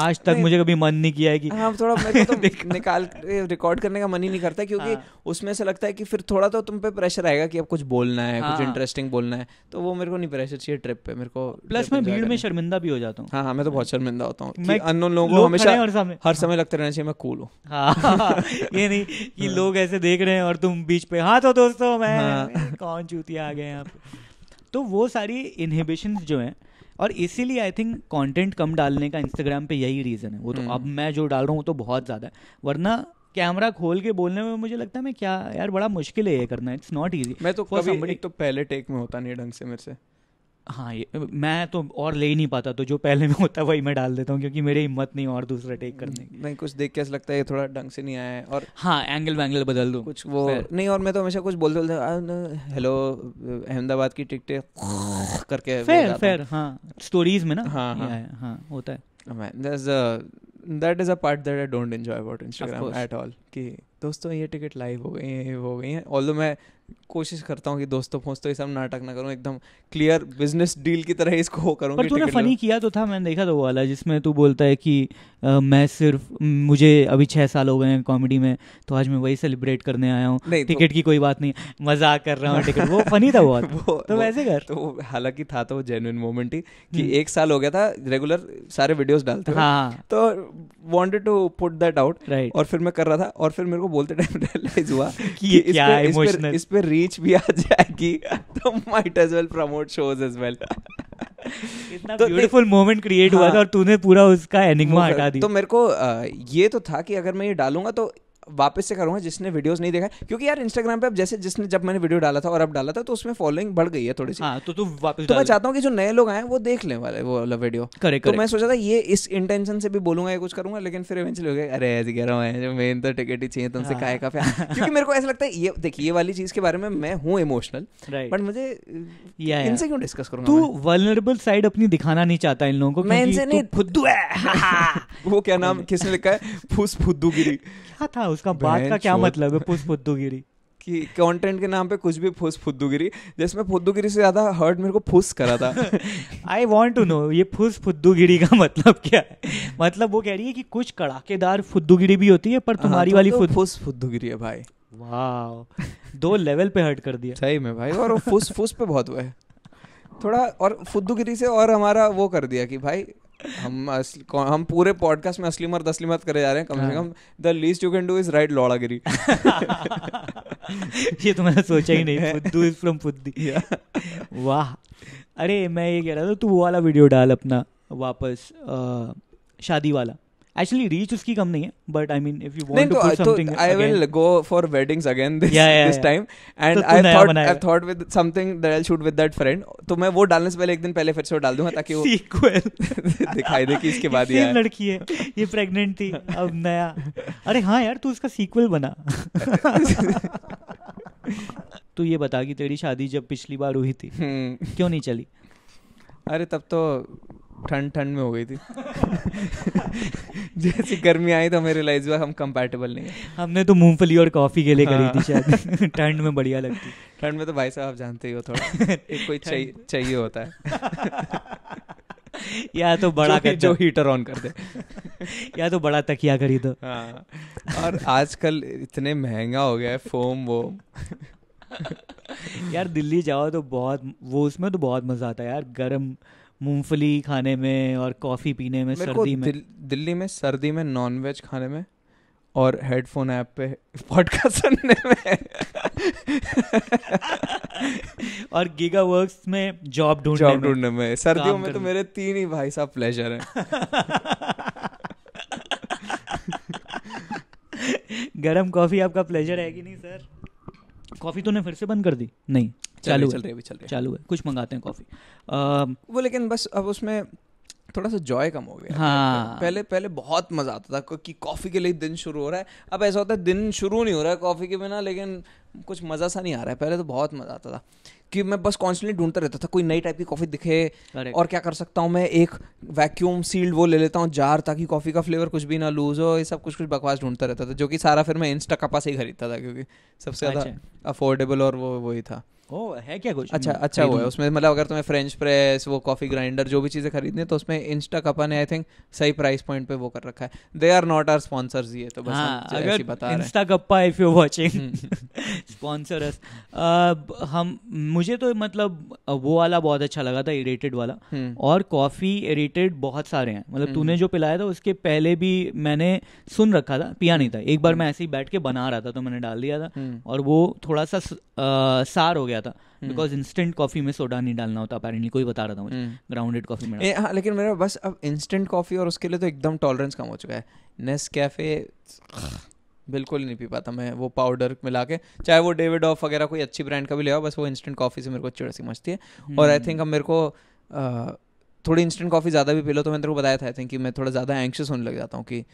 आज तक मुझे कभी मन नहीं किया है कि हाँ थोड़ा मैं तो निकाल रिकॉर्ड करने का मन ही नहीं करता क्योंकि हाँ। उसमें से लगता है कि फिर थोड़ा तो तुम पे प्रेशर आएगा कि अब कुछ बोलना है हाँ। कुछ इंटरेस्टिंग बोलना है तो वो मेरे को नहीं प्रेशर चाहिए ट्रिप पे मेरे को प्लस मैं भीड़ में शर्मिंदा भी हो जाता हूँ हाँ हाँ मैं तो बहुत हाँ। शर्मिंदा होता हूँ अन्य लोगों को हमेशा हर समय लगता रहना चाहिए मैं कूल हूँ हाँ, ये नहीं कि हाँ। लोग ऐसे देख रहे हैं और तुम बीच पे हाँ तो दोस्तों मैं कौन चूतिया आ गए यहाँ पे तो वो सारी इनहिबिशन जो है और इसीलिए आई थिंक कंटेंट कम डालने का इंस्टाग्राम पे यही रीज़न है वो तो हम्म। अब मैं जो डाल रहा हूँ वो तो बहुत ज़्यादा है वरना कैमरा खोल के बोलने में मुझे लगता है मैं क्या यार बड़ा मुश्किल है ये करना इट्स नॉट इजी मैं तो कभी somebody... एक तो पहले टेक में होता नहीं ढंग से मेरे से हाँ ये मैं तो और ले ही नहीं पाता तो जो पहले में होता है वही मैं डाल देता हूँ क्योंकि मेरी हिम्मत नहीं और दूसरा टेक करने की नहीं कुछ देख के ऐसा लगता है ये थोड़ा ढंग से नहीं आया है और हाँ एंगल वैंगल बदल दो कुछ वो नहीं और मैं तो हमेशा कुछ बोलते बोलते हेलो अहमदाबाद की टिकटें करके फेर फेर हाँ स्टोरीज में ना हाँ हाँ हाँ होता है that is a part that I don't enjoy about Instagram at all कि दोस्तों ये टिकट लाइव हो गई हैं ये हो गई हैं ऑल मैं कोशिश करता हूँ कि दोस्तों फोस्तों ये सब नाटक ना करूँ एकदम क्लियर बिजनेस डील की तरह इसको करूँ पर तूने फनी किया तो था मैंने देखा था वो वाला जिसमें तू बोलता है कि आ, मैं सिर्फ मुझे अभी छः साल हो गए हैं कॉमेडी में तो आज मैं वही सेलिब्रेट करने आया हूँ टिकट तो, की कोई बात नहीं मजाक कर रहा हूँ टिकट वो फनी था वो, तो वैसे कर तो हालांकि था तो जेन्यन मोमेंट ही कि हम्म। एक साल हो गया था रेगुलर सारे वीडियोज डालते हाँ तो wanted to put that out right और फिर मैं कर रहा था और फिर मेरे को बोलते टाइम रियलाइज हुआ कि इस पर रीच भी आ जाएगी तो might as well promote shows as well इतना ब्यूटीफुल मोमेंट क्रिएट हुआ था और हाँ। तूने पूरा उसका एनिग्मा हटा तो दिया तो मेरे को ये तो था कि अगर मैं ये डालूंगा तो वापस से करूँगा जिसने वीडियोस नहीं देखा क्योंकि यार इंस्टाग्राम पे अब जैसे जिसने जब मैंने वीडियो डाला था और अब डाला था तो उसमें फॉलोइंग बढ़ गई है थोड़ी सी हाँ, तो तू वापस तो मैं चाहता हूँ कि जो नए लोग आए वो देख लें वाले वो वाला वीडियो करेक्ट तो मैं सोचा था ये इस इंटेंशन से भी बोलूंगा कुछ करूंगा लेकिन फिर इवेंचुअली हो गया अरे ऐसे कह रहा हूँ मेन तो टिकट ही चाहिए तुमसे काय का प्यार क्योंकि मेरे को ऐसा लगता है ये देखिए ये वाली चीज़ के बारे में मैं हूँ इमोशनल बट मुझे इनसे क्यों डिस्कस करूँ तू वलनरेबल साइड अपनी दिखाना नहीं चाहता इन लोगों को मैं इनसे नहीं फुद्दू है वो क्या नाम किसने लिखा है फूस गिरी लिखा था उसका बात का क्या मतलब है पुष्प पुद्दूगिरी कि कंटेंट के नाम पे कुछ भी फुस फुद्दूगिरी जिसमें फुद्दूगिरी से ज़्यादा हर्ट मेरे को फुस करा था आई वॉन्ट टू नो ये फुस फुद्दूगिरी का मतलब क्या है मतलब वो कह रही है कि कुछ कड़ाकेदार फुद्दूगिरी भी होती है पर हाँ, तुम्हारी हाँ, तो वाली तो फुस फुद्दूगिरी है भाई वाह दो लेवल पे हर्ट कर दिया सही में भाई और फुस फुस पे बहुत हुआ है थोड़ा और फुद्दूगिरी से और हमारा वो कर दिया कि भाई हम हम पूरे पॉडकास्ट में असली मर्द असली मत करे जा रहे हैं कम से हाँ। कम the least you can do is right लोड़ागिरी ये तो मैंने सोचा ही नहीं पुद्दू इज फ्रॉम पुद्दी वाह अरे मैं ये कह रहा था तू वो वाला वीडियो डाल अपना वापस आ, शादी वाला एक्चुअली रीच उसकी कम नहीं है but I mean if you want to put something I will go for weddings again this this time and I thought I thought with something that I shoot with that friend तो मैं वो डालने से पहले एक दिन पहले फिर से डाल दूंगा ताकि वो सीक्वल दिखाई दे कि इसके बाद ये लड़की है ये प्रेग्नेंट थी अब नया अरे हाँ यार तू उसका सीक्वल बना तू ये बता कि तेरी शादी जब पिछली बार हुई थी हम्म। क्यों नहीं चली अरे तब तो ठंड ठंड में हो गई थी जैसे गर्मी आई तो हमें रियलाइज हुआ हम कंपैटिबल नहीं हमने तो मूंगफली और कॉफ़ी के लिए हाँ। करी थी शायद हाँ। ठंड में बढ़िया लगती ठंड में तो भाई साहब आप जानते ही हो थोड़ा एक कोई चाहिए चाहिए होता है या तो बड़ा जो, जो हीटर ऑन कर दे या तो बड़ा तकिया खरीदो हाँ और आजकल इतने महंगा हो गया है फोम वो यार दिल्ली जाओ तो बहुत वो उसमें तो बहुत मज़ा आता है यार गर्म मूंगफली खाने में और कॉफ़ी पीने में सर्दी में दिल्ली में सर्दी में नॉनवेज खाने में और हेडफोन ऐप पे पॉडकास्ट सुनने में और गीगा वर्क्स में जॉब ढूंढने जॉब ढूंढने में, में। सर्दियों में तो मेरे तीन ही भाई साहब प्लेजर हैं गरम कॉफ़ी आपका प्लेजर है कि नहीं सर कॉफ़ी तूने फिर से बंद कर दी नहीं चालू चल रही है चालू है कुछ मंगाते हैं कॉफ़ी वो लेकिन बस अब उसमें थोड़ा सा जॉय कम हो गया हाँ पहले पहले बहुत मजा आता था कि कॉफी के लिए दिन शुरू हो रहा है अब ऐसा होता है दिन शुरू नहीं हो रहा है कॉफी के बिना लेकिन कुछ मजा सा नहीं आ रहा है पहले तो बहुत मजा आता था कि मैं बस कॉन्स्टेंटली ढूंढता रहता था कोई नई टाइप की कॉफी दिखे और क्या कर सकता हूँ मैं एक वैक्यूम सील्ड वो ले लेता हूँ जार ताकि कॉफी का फ्लेवर कुछ भी ना लूज हो ये सब कुछ कुछ बकवास ढूंढता रहता था जो कि सारा फिर मैं इंस्टा कपा से ही खरीदता था क्योंकि सबसे अच्छा। ज्यादा अफोर्डेबल और वो वही था ओ है क्या कुछ अच्छा हम्म, अच्छा वो है उसमें मतलब अगर तुम्हें फ्रेंच प्रेस वो कॉफ़ी ग्राइंडर जो भी चीज़ें खरीदनी तो उसमें इंस्टा कपा ने आई थिंक सही प्राइस पॉइंट पे वो कर रखा है they are not are sponsors ये तो बस हाँ, अगर बता InstaCuppa if you watching sponsor हम मुझे तो मतलब वो वाला बहुत अच्छा लगा था इरेटेड वाला हम्म। और कॉफ़ी इरेटेड बहुत सारे हैं मतलब तूने हम्म। जो पिलाया था उसके पहले भी मैंने सुन रखा था पिया नहीं था एक बार मैं ऐसे ही बैठ के बना रहा था तो मैंने डाल दिया था और वो थोड़ा सा सार हो गया था बिकॉज इंस्टेंट कॉफी में सोडा नहीं डालना होता अपेरेंटली कोई बता रहा था मुझे ग्राउंडेड हम्म। कॉफी में हाँ, लेकिन मेरा बस अब इंस्टेंट कॉफी और उसके लिए तो एकदम टॉलरेंस कम हो चुका है नेस कैफे बिल्कुल नहीं पी पाता मैं वो पाउडर मिला के चाहे वो डेविड ऑफ वगैरह कोई अच्छी ब्रांड का भी ले आओ बस वो इंस्टेंट कॉफी से मेरे को चिड़ सी मचती है और आई थिंक अब मेरे को थोड़ी इंस्टेंट कॉफ़ी ज़्यादा भी पी लो तो मैंने तेरे को बताया था आई थिंक कि मैं थोड़ा ज़्यादा एंक्शस होने लग जाता हूँ कि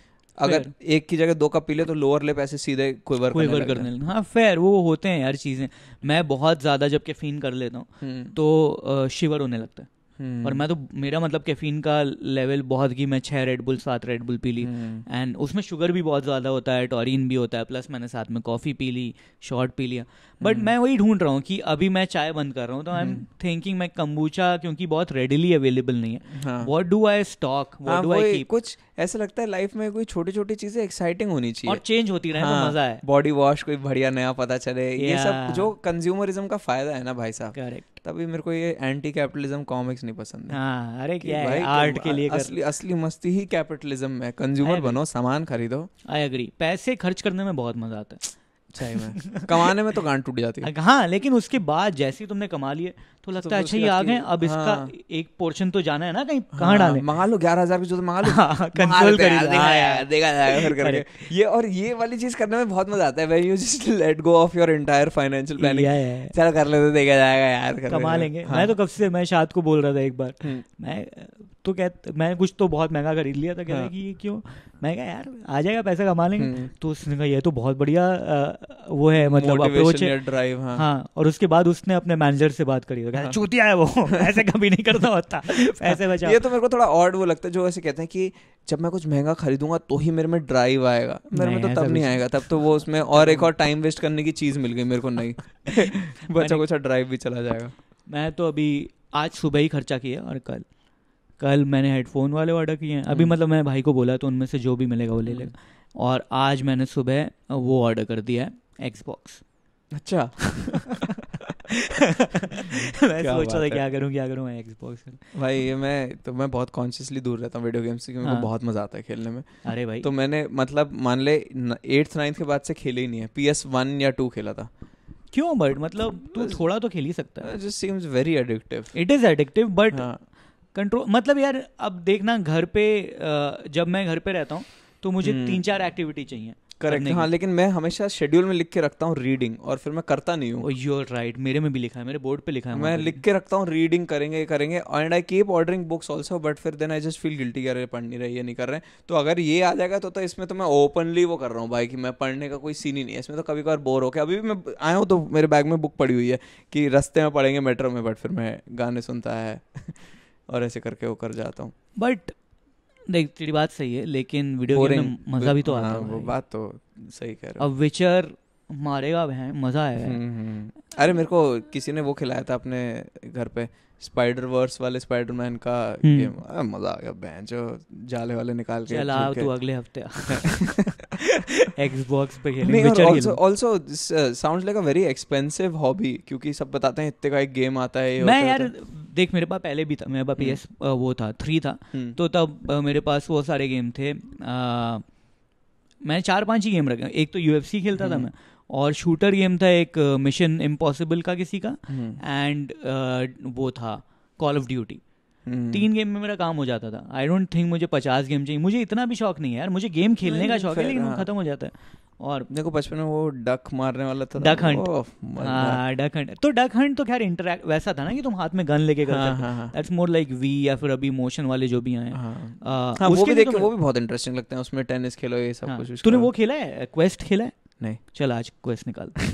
अगर एक की जगह दो कप पी ले तो लोअर लिप ऐसे सीधे क्विवर क्विवर करने लगे हाँ फेयर वो होते हैं यार चीज़ें मैं बहुत ज़्यादा जब कैफीन कर लेता हूँ हम्म। तो शिवर होने लगता है hmm. और मैं तो मेरा मतलब कैफीन का लेवल बहुत ही मैं छह रेड बुल सात रेड बुल पी ली एंड हम्म। hmm. उसमें शुगर भी बहुत ज़्यादा होता है टॉरिन भी होता है प्लस मैंने साथ में कॉफ़ी पी ली शॉर्ट पी लिया बट hmm. हम्म। मैं वही ढूंढ रहा हूँ कि अभी मैं चाय बंद कर रहा हूँ तो आई एम थिंकिंग मैं कम्बूचा क्योंकि बहुत रेडिली अवेलेबल नहीं है what do I stock what do I कुछ ऐसा लगता है लाइफ में कोई छोटी छोटी चीज़ें एक्साइटिंग होनी चाहिए और चेंज होती रहे तो हाँ, तो मज़ा है बॉडी वॉश कोई बढ़िया नया पता चले ये सब जो कंज्यूमरिज्म का फायदा है ना भाई साहब तभी मेरे को ये एंटी कैपिटलिज्म कॉमिक्स नहीं पसंद है हाँ, अरे क्या है आर्ट के लिए असली असली मस्ती ही कैपिटलिज्म में कंज्यूमर बनो सामान खरीदो आई अग्री पैसे खर्च करने में बहुत मजा आता है सही में कमाने में तो गांड टूट जाती है हाँ लेकिन उसके बाद जैसे ही तुमने कमा लिए तो लगता है तो अच्छा ये आ गए अब हाँ। इसका एक पोर्शन तो जाना है ना कहीं कहाँ हाँ, डाले मंगा लो ग्यारह हजार की जो मंगा लो हाँ, कंट्रोल देखा हाँ, जाएगा फिर करके ये और ये वाली चीज करने में बहुत मजा आता है you just let go of your entire financial planning चल कर लेते देखा जाएगा यार कमा लेंगे मैं तो कब से मैं शाद को बोल रहा था एक बार हम्म। मैं तो कह मैंने कुछ तो बहुत महंगा खरीद लिया था कह हाँ. कि ये क्यों मैं कहा यार आ जाएगा पैसा कमा लेंगे हम्म। तो उसने कहा ये तो बहुत बढ़िया वो है मतलब अप्रोच है ड्राइव हाँ।, हाँ और उसके बाद उसने अपने मैनेजर से बात करी तो हाँ। चूतिया है वो ऐसे कभी नहीं करता होता पैसे हाँ, बचा ये तो मेरे को थोड़ा ऑर्ड वो लगता है जो ऐसे कहते हैं कि जब मैं कुछ महंगा खरीदूंगा तो ही मेरे में ड्राइव आएगा मेरे में तो तब नहीं आएगा तब तो वो उसमें और एक और टाइम वेस्ट करने की चीज़ मिल गई मेरे को नहीं बच्चा कुछ ड्राइव भी चला जाएगा मैं तो अभी आज सुबह ही खर्चा किया और कल कल मैंने हेडफोन वाले ऑर्डर किए हैं अभी हम्म। मतलब मैंने भाई को बोला तो उनमें से जो भी मिलेगा वो ले हम्म। लेगा और आज मैंने सुबह वो ऑर्डर कर दिया है एक्सबॉक्स अच्छा मैं सोच रहा था क्या करूँ क्या करूँ मैं एक्सबॉक्स भाई मैं तो मैं बहुत कॉन्शियसली दूर रहता हूँ वीडियो गेम्स से क्योंकि हाँ। बहुत मज़ा आता है खेलने में अरे भाई तो मैंने मतलब मान ले एट्थ नाइन्थ के बाद से खेले ही नहीं है पी एस वन या टू खेला था क्यों बट मतलब तू थोड़ा तो खेल ही सकता है just seems very addictive it is addictive but control मतलब यार अब देखना घर पे जब मैं घर पे रहता हूँ तो मुझे हम्म। तीन चार एक्टिविटी चाहिए करेक्ट हाँ लेकिन मैं हमेशा शेड्यूल में लिख के रखता हूँ रीडिंग और फिर मैं करता नहीं हूँ यूर oh, राइट मेरे में भी लिखा है मेरे बोर्ड पे लिखा है मैं लिख के रखता हूँ रीडिंग करेंगे करेंगे and I keep ordering books also but फिर then I just feel guilty कर रहे पढ़ नहीं रहे ये नहीं कर रहे तो अगर ये आ जाएगा तो, तो इसमें तो मैं ओपनली वो कर रहा हूँ भाई कि मैं पढ़ने का कोई सीन ही नहीं है इसमें तो कभी कभार बोर हो गया अभी भी मैं आया हूँ तो मेरे बैग में बुक पड़ी हुई है कि रस्ते में पढ़ेंगे मेट्रो में बट फिर मैं गाने सुनता है और ऐसे करके वो कर जाता हूँ बट देख तेरी बात सही है लेकिन वीडियो गेम में मजा भी तो आता हाँ, है वो बात तो सही कह रहा अब विचर मारेगा है मजा आया है हम्म, हम्म। अरे मेरे को किसी ने वो खिलाया था अपने घर पे स्पाइडर वर्स वाले स्पाइडरमैन का गेम हम्म। मजा आ गया बहन जो जाले वाले निकाल के चला तू अगले हफ्ते एक्सबॉक्स पे खेलेंगे also also sounds like a very expensive hobby क्योंकि सब बताते हैं इतने का एक गेम आता है मैं यार देख मेरे पास पहले भी था मेरे पास पी हम्म। एस वो था थ्री था हम्म। तो तब मेरे पास वो सारे गेम थे मैंने चार पांच ही गेम रखे एक तो यू खेलता था हम्म। मैं और शूटर गेम था एक मिशन इम्पॉसिबल का किसी का एंड वो था कॉल ऑफ ड्यूटी हम्म। तीन गेम में मेरा काम हो जाता था आई डोंट थिंक मुझे पचास गेम चाहिए मुझे इतना भी शौक नहीं है यार मुझे गेम खेलने का शौक है लेकिन वो हाँ। खत्म हो जाता है और देखो बचपन में वो डक मारने वाला था डक हंट डक हंट तो डक हंट तो खैर इंटरेक्ट वैसा था ना कि तुम हाथ में गन लेके कर दैट्स मोर लाइक वी या फिर अभी मोशन वाले जो भी आए हाँ, हाँ वो देख तो वो भी बहुत इंटरेस्टिंग लगते हैं उसमें टेनिस खेलो ये सब हाँ। कुछ तूने वो खेला है क्वेस्ट खेला है नहीं चल आज क्वेस्ट निकाल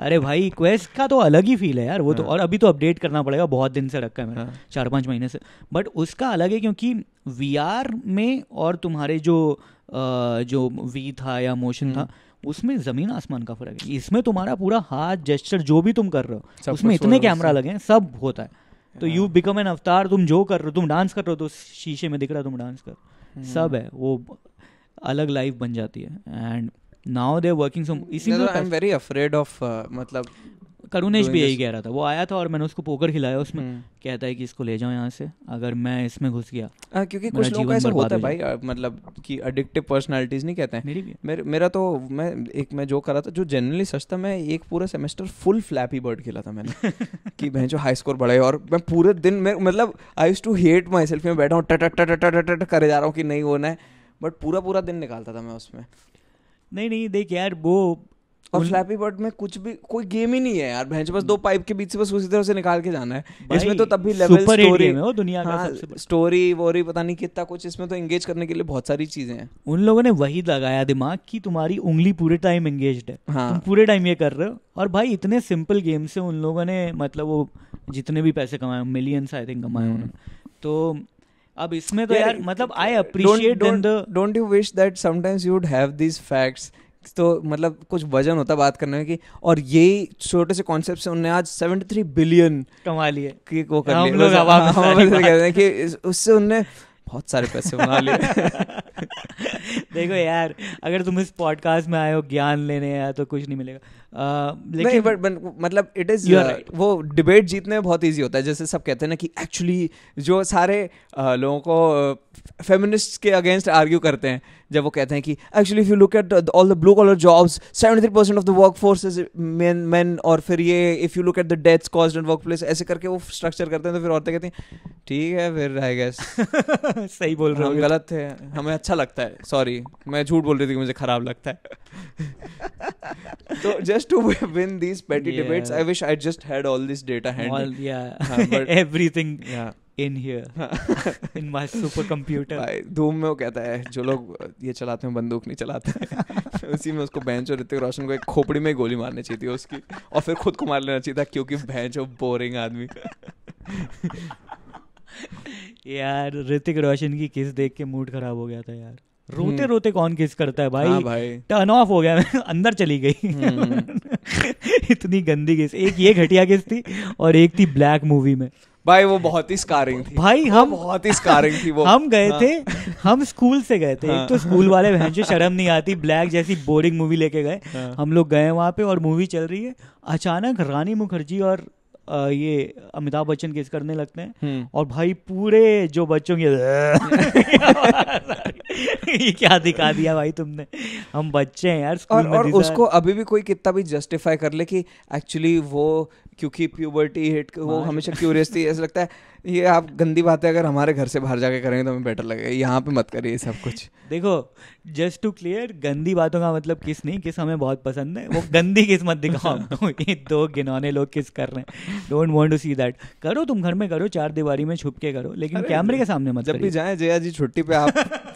अरे भाई क्वेस्ट का तो अलग ही फील है यार वो तो हाँ। और अभी तो अपडेट करना पड़ेगा बहुत दिन से रखा है मैंने हाँ। चार पाँच महीने से बट उसका अलग है क्योंकि वी में और तुम्हारे जो जो वी था या मोशन था हम्म। उसमें जमीन आसमान का फर्क है इसमें तुम्हारा पूरा हाथ जेस्टर जो भी तुम कर रहे हो उसमें इतने कैमरा लगे हैं सब होता है तो यू बिकम एन अवतार तुम जो कर रहे हो तुम डांस कर रहे हो तो शीशे में दिख रहा है तुम डांस कर हम्म। सब है वो अलग लाइफ बन जाती है and now they working so इसीलिए I am very afraid of मतलब करुणेश भी यही कह रहा था वो आया था और मैंने उसको पोकर खिलाया उसमें hmm. कहता है कि इसको ले जाओ यहाँ से अगर मैं इसमें घुस गया आ, हाँ, क्योंकि कुछ लोग ऐसा होता है भाई मतलब कि अडिक्टिव पर्सनालिटीज नहीं कहते हैं मेरी भी मेर, मेरा तो मैं एक मैं जो करा था जो जनरली सच था मैं एक पूरा सेमेस्टर फुल फ्लैपी बर्ड खेला था मैंने कि भाई जो हाई स्कोर बढ़े और मैं पूरे दिन मैं मतलब I use to hate myself में बैठा हूँ टट टट टट टट करे जा रहा हूँ कि नहीं होना है बट पूरा पूरा दिन निकालता था मैं उसमें नहीं नहीं देख यार वो और स्लैपी बर्ड में कुछ भी कोई गेम ही नहीं है यार भैंस बस दो पाइप हम्म। के बीच से बस उसी तरह से निकाल के जाना है इसमें तो तब भी लेवल स्टोरी है वो दुनिया का हाँ, सबसे स्टोरी वोरी पता नहीं कितना कुछ इसमें तो एंगेज करने के लिए बहुत सारी चीजें हैं उन लोगों ने वही लगाया दिमाग कि तुम्हारी उंगली पूरे टाइम एंगेज है हाँ। तुम पूरे टाइम ये कर रहे हो और भाई इतने सिंपल गेम से उन लोगों ने मतलब वो जितने भी पैसे कमाए मिलियंस आई थिंक कमाए हम्म। उन्होंने तो अब इसमें तो yeah, यार मतलब I appreciate don't you wish that sometimes you would have these facts तो मतलब कुछ वजन होता बात करने में कि और ये छोटे से कॉन्सेप्ट से उन्होंने आज 73 बिलियन कमा लिए कि वो कर हम लोग हाँ, कहते हैं कि उससे उनने बहुत सारे पैसे बना लिए देखो यार अगर तुम इस पॉडकास्ट में आए हो ज्ञान लेने या तो कुछ नहीं मिलेगा लेकिन बट मतलब इट इज वो डिबेट जीतने में बहुत इजी होता है जैसे सब कहते हैं ना कि एक्चुअली जो सारे लोगों को फेमिनिस्ट के अगेंस्ट आर्ग्यू करते हैं जब वो कहते हैं कि actually if you look at all the blue collar jobs seventy three percent of the workforce is men men और फिर ये if you look at the deaths cause and workplace ऐसे करके वो स्ट्रक्चर करते हैं तो फिर औरतें कहती हैं ठीक है फिर आई गेस सही बोल रहे हो गलत है हमें अच्छा लगता है सॉरी मैं झूठ बोल रही थी कि मुझे खराब लगता है तो just to win these petty debates I wish I just had all this data hand everything yeah in here in my supercomputer भाई धूम में वो कहता है जो लोग ये चलाते हैं बंदूक नहीं चलाते उसी में उसको बेंच और ऋतिक रोशन को एक खोपड़ी में गोली मारनी चाहिए थी उसकी और फिर खुद को मार लेना चाहिए था क्योंकि बेंच और बोरिंग आदमी यार ऋतिक रोशन की किस देख के मूड खराब हो गया था यार रोते हम्म। रोते कौन किस करता है भाई, हाँ भाई। टर्न ऑफ हो गया अंदर चली गई हम्म। इतनी गंदी किस एक ये घटिया किस थी और एक थी ब्लैक मूवी में भाई वो बहुत ही स्कारिंग थी भाई हम बहुत ही स्कारिंग थी वो हम गए हाँ। थे हम स्कूल से गए थे हाँ। एक तो हाँ। स्कूल वाले बहन से शर्म नहीं आती ब्लैक जैसी बोरिंग मूवी लेके गए हाँ। हम लोग गए वहाँ पे और मूवी चल रही है अचानक रानी मुखर्जी और आ, ये अमिताभ बच्चन केस करने लगते हैं हम्म। और भाई पूरे जो बच्चों के ये क्या दिखा दिया भाई तुमने हम बच्चे हैं यार और, और उसको अभी भी कोई कितना भी जस्टिफाई कर ले कि एक्चुअली वो क्योंकि प्यूबर्टी हिट वो हमेशा क्यूरियस थी ऐसा लगता है ये आप गंदी बातें अगर हमारे घर से बाहर जाके करेंगे तो हमें बेटर लगेगा यहाँ पे मत करिए सब कुछ देखो जस्ट टू क्लियर गंदी बातों का मतलब किस नहीं किस हमें बहुत पसंद है वो गंदी किस मत दिखाओ तो ये दो गिनौने लोग किस कर रहे हैं don't want to see that करो तुम घर में करो चार दीवारी में छुप के करो लेकिन कैमरे के सामने मत जब भी जाए जया जी छुट्टी पे आप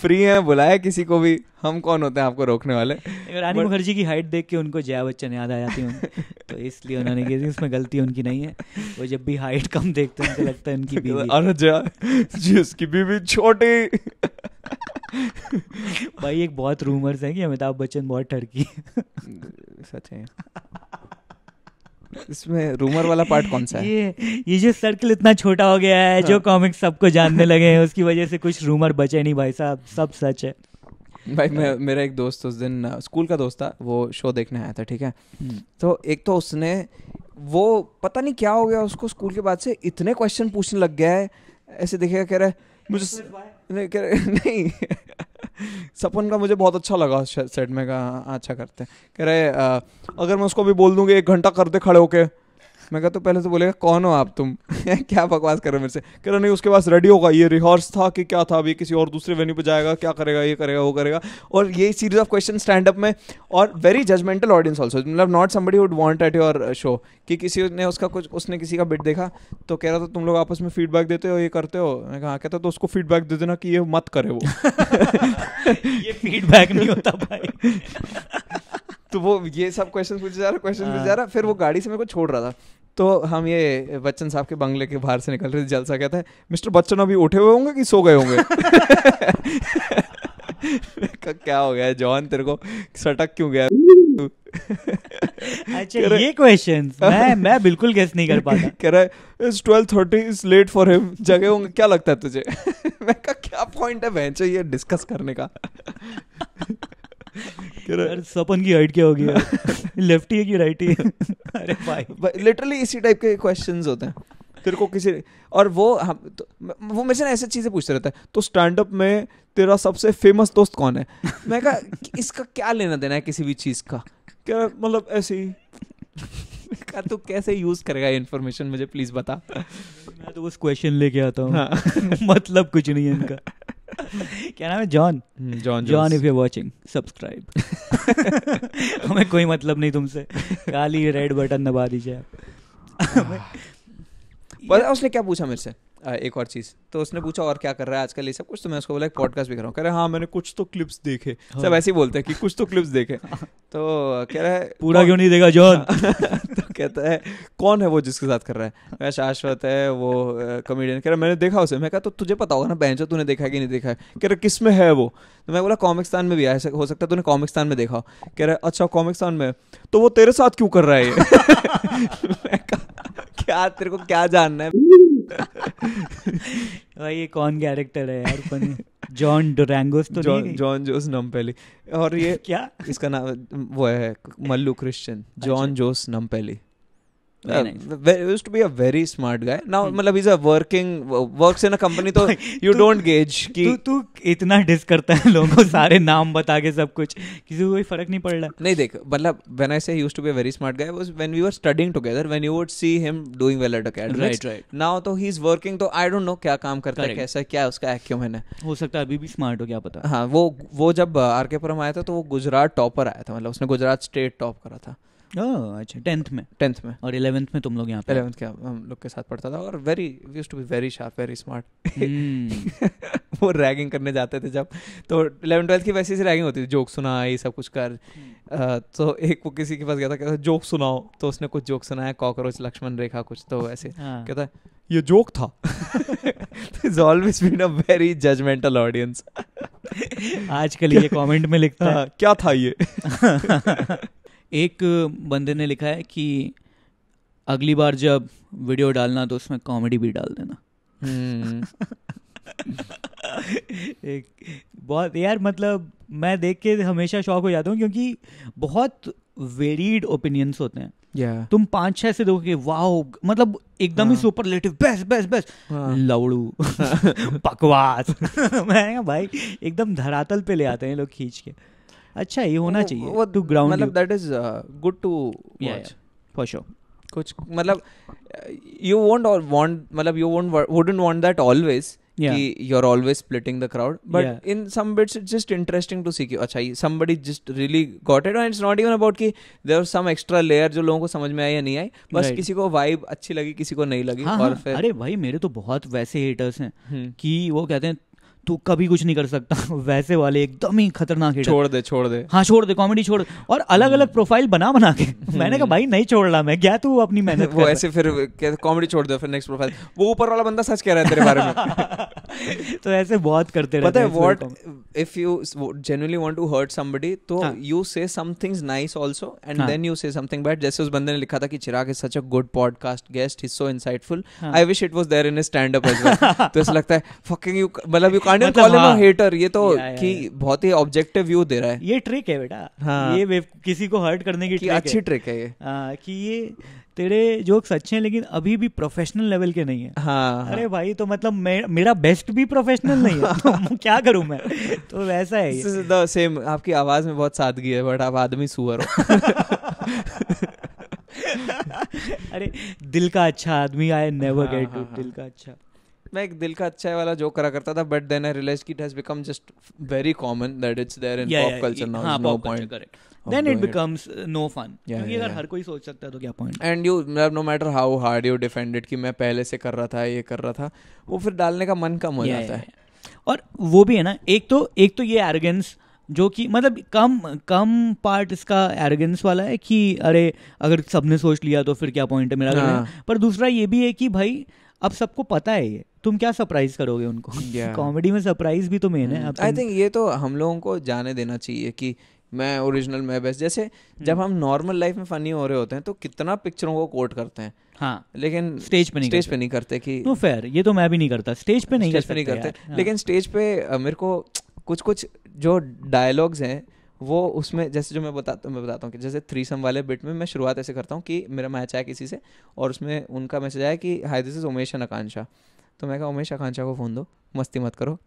फ्री हैं बुलाया किसी को भी हम कौन होते हैं आपको रोकने वाले रानी मुखर्जी की हाइट देख के उनको जया बच्चन याद आ जाती है तो इसलिए उन्होंने कही इसमें गलती उनकी नहीं है वो जब भी हाइट कम देखते हैं उनको लगता है उनकी बीवी अरे जया जी उसकी बीवी छोटी भाई एक बहुत रूमर्स है कि अमिताभ बच्चन बहुत ठरकी सच है इसमें रूमर वाला पार्ट कौन सा है ये ये जो सर्कल इतना छोटा हो गया है हाँ। जो कॉमिक्स सबको जानने लगे हैं उसकी वजह से कुछ रूमर बचे नहीं भाई साहब सब सच है भाई मैं मेरा एक दोस्त उस दिन स्कूल का दोस्त था वो शो देखने आया था ठीक है हम्म। तो एक तो उसने वो पता नहीं क्या हो गया उसको स्कूल के बाद से इतने क्वेश्चन पूछने लग गया है ऐसे देखेगा कह रहा है मुझे नहीं कह रहे नहीं सपन का मुझे बहुत अच्छा लगा सेट में का अच्छा करते कह रहे अगर मैं उसको भी बोल दूँ कि एक घंटा कर दे खड़े होके मैं कहा तो पहले से तो बोलेगा कौन हो आप तुम क्या बकवास कर रहे हो मेरे से कह रहा नहीं उसके पास रेडी होगा ये रिहर्स था कि क्या था अभी किसी और दूसरे वेन्यू पर जाएगा क्या करेगा ये करेगा वो करेगा और ये series of question stand up में और वेरी जजमेंटल ऑडियंस ऑल्सो मतलब not somebody would want at your show कि किसी ने उसका कुछ उसने किसी का बिट देखा तो कह रहा था तुम लोग आपस में फीडबैक देते हो ये करते हो मैं कहा हाँ, कहता तो उसको फीडबैक दे देना कि ये मत करे वो ये फीडबैक नहीं होता भाई तो वो ये सब क्वेश्चन पूछे जा रहा क्वेश्चन पूछे जा रहा फिर वो हाँ। गाड़ी से मेरे को छोड़ रहा था तो हम ये बच्चन साहब के बंगले के बाहर से निकल रहे थे जलसा कहता है मिस्टर बच्चन अभी उठे हुए होंगे कि सो गए होंगे क्या हो गया जॉन तेरे को सटक क्यों गया अच्छा ये क्वेश्चन मैं मैं बिल्कुल गेस नहीं कर पाता कह रहा है it's thirty is late for him जगह होंगे क्या लगता है तुझे मैं क्या पॉइंट है बेंच ये डिस्कस करने का यार सपन की हाइट क्या होगी लेफ्टी है कि राइटी है अरे भाई लिटरली इसी टाइप के क्वेश्चंस होते हैं तेरे को किसी और वो हम तो, वो मेरे से ऐसे चीज़ें पूछते रहता है तो स्टैंड अप में तेरा सबसे फेमस दोस्त कौन है मैं कहा इसका क्या लेना देना है किसी भी चीज़ का क्या मतलब ऐसे ही का तू कैसे यूज करेगा ये इन्फॉर्मेशन मुझे प्लीज बता मैं तो उस क्वेश्चन लेके आता हूँ हाँ। मतलब कुछ नहीं है इनका क्या नाम है John hmm, John John if you watching subscribe हमें कोई मतलब नहीं तुमसे खाली रेड बटन दबा दीजिए आप उसने क्या पूछा मेरे से एक और चीज़ तो उसने पूछा और क्या कर रहा है आजकल ये सब कुछ तो मैं उसको बोला एक पॉडकास्ट भी कर रहा हूँ कह रहे हाँ मैंने कुछ तो क्लिप्स देखे हाँ। सब ऐसे ही बोलते हैं कि कुछ तो क्लिप्स देखे तो कह रहा है पूरा क्यों नहीं देगा जॉन तो कहता है कौन है वो जिसके साथ कर रहा है मैं शाश्वत है वो कॉमेडियन कह रहा मैंने देखा उसे मैं कहा तो तुझे पता होगा ना बहन तूने देखा कि नहीं देखा है कह रहा किस में है वो तो मैं बोला कॉमिकस्तान में भी आया हो सकता है तूने कॉमिकस्तान में देखा कह रहा अच्छा कॉमिकस्तान में तो वो तेरे साथ क्यों कर रहा है क्या तेरे को क्या जानना है भाई ये कौन कैरेक्टर है यार फनी जॉन डोरेंगोस तो जॉन जॉन जोस नमपेली और ये क्या इसका नाम वो है Mallu Christian John Jose Nampeli very uh, hmm. मतलब तो सब कुछ सी हिम डूइंग हो सकता है तो वो गुजरात टॉपर आया था मतलब उसने गुजरात स्टेट टॉप करा था अच्छा टेंथ में टेंथ में और इलेवेंथ में तुम लोग यहाँ इलेवेंथ के हम लोग के साथ पढ़ता था और very use to be very sharp very smart वो रैगिंग करने जाते थे जब तो इलेवन ट्वेल्थ की वैसे ही रैगिंग होती थी जोक सुना ये सब कुछ कर hmm. तो एक वो किसी के पास गया था कहता जोक सुनाओ तो उसने कुछ जोक सुनाया कॉकरोच लक्ष्मण रेखा कुछ तो वैसे हाँ। कहता है ये जोक था is always been a very judgmental audience आजकल ये कमेंट में लिखता हाँ, क्या था ये एक बंदे ने लिखा है कि अगली बार जब वीडियो डालना तो उसमें कॉमेडी भी डाल देना हम्म। एक बहुत यार मतलब मैं देख के हमेशा शौक हो जाता हूँ क्योंकि बहुत वेरीड ओपिनियंस होते हैं yeah. तुम पांच छह से देखोगे वाह मतलब एकदम ही superlative best best best लवड़ू पकवास मैं भाई एकदम धरातल पे ले आते हैं लोग खींच के अच्छा ये होना चाहिए वो टू ग्राउंड मतलब that is good to watch for sure कुछ मतलब यू वोंट और वांट मतलब you won't wouldn't want that always कि you are always splitting the crowd but in some bits it's just interesting to see कि अच्छा somebody just really got it and it's not even about कि देयर सम एक्स्ट्रा लेयर जो लोगों को समझ में आई या नहीं आई बस right. किसी को वाइब अच्छी लगी किसी को नहीं लगी हाँ, और हाँ, फिर अरे भाई मेरे तो बहुत वैसे हेटर्स हैं हम्म। कि वो कहते हैं तू कभी कुछ नहीं कर सकता वैसे वाले एकदम ही खतरनाक छोड़ दे छोड़ दे हाँ छोड़ दे कॉमेडी छोड़ और अलग अलग प्रोफाइल हम्म। बना बना के मैंने कहा भाई नहीं छोड़ रहा मैं क्या तू अपनी मेहनत वो ऐसे फिर कॉमेडी छोड़ दो फिर नेक्स्ट प्रोफाइल वो ऊपर वाला बंदा सच कह रहा है तेरे बारे में तो ऐसे बहुत करते रहते हैं what if you generally want to hurt somebody तो you say some things nice also and then you say something bad जैसे उस बंदे ने लिखा था कि Chirag is such a good podcast guest is so insightful I wish it was there in stand up as well तो ऐसा लगता है फकिंग यू मतलब यू मतलब हाँ, हेटर ये तो कि बहुत ही ऑब्जेक्टिव व्यू दे रहा है ये ट्रिक है बेटा हाँ, ये किसी को हर्ट करने की ट्रिक अच्छी ट्रिक है ये हाँ, कि ये तेरे जोक्स अच्छे हैं लेकिन अभी भी प्रोफेशनल लेवल के नहीं है हाँ, हाँ, अरे भाई तो मतलब मे, मेरा बेस्ट भी प्रोफेशनल नहीं है तो क्या करूं मैं तो वैसा है सेम आपकी आवाज में बहुत सादगी है बट आप आदमी सुअर हो अरे दिल का अच्छा आदमी आई नेवर गेट टू दिल का अच्छा मैं एक दिल का अच्छा वाला जोक करा करता था but then I realise it has become just very common that it's there in pop culture now no point then it becomes no fun क्योंकि अगर हर कोई सोच सकता है तो क्या point and you no matter how hard you defend it कि मैं पहले से कर रहा था ये कर रहा था वो फिर डालने का मन कम हो yeah, जाता yeah, है और वो भी है ना एक तो एक तो ये एरोगेंस जो कि मतलब कम कम पार्ट इसका एरोगेंस वाला है कि अरे अगर सबने सोच लिया तो फिर क्या पॉइंट है मेरा हाँ। पर दूसरा ये भी है कि भाई अब सबको पता है ये तुम क्या सरप्राइज करोगे उनको कॉमेडी yeah. में सरप्राइज भी तो मेन है hmm. आई थिंक ये तो हम लोगों को जाने देना चाहिए कि मैं ओरिजिनल मैं बेस्ट जैसे जब hmm. हम नॉर्मल लाइफ में फनी हो रहे होते हैं तो कितना पिक्चरों को कोट करते हैं हाँ लेकिन स्टेज पे नहीं स्टेज पे नहीं करते कि तो फेयर ये तो मैं भी नहीं करता स्टेज पे नहीं स्टेज पे नहीं करते हाँ। लेकिन स्टेज पे मेरे को कुछ कुछ जो डायलॉग्स हैं वो उसमें जैसे जो मैं बताता मैं बताता हूँ कि जैसे थ्री सम वाले बिट में मैं शुरुआत ऐसे करता हूँ कि मेरा मैच आया किसी से और उसमें उनका मैसेज आया कि hi this is Umesh Akanksha तो मैं कहा उमेश आकांक्षा को फ़ोन दो मस्ती मत करो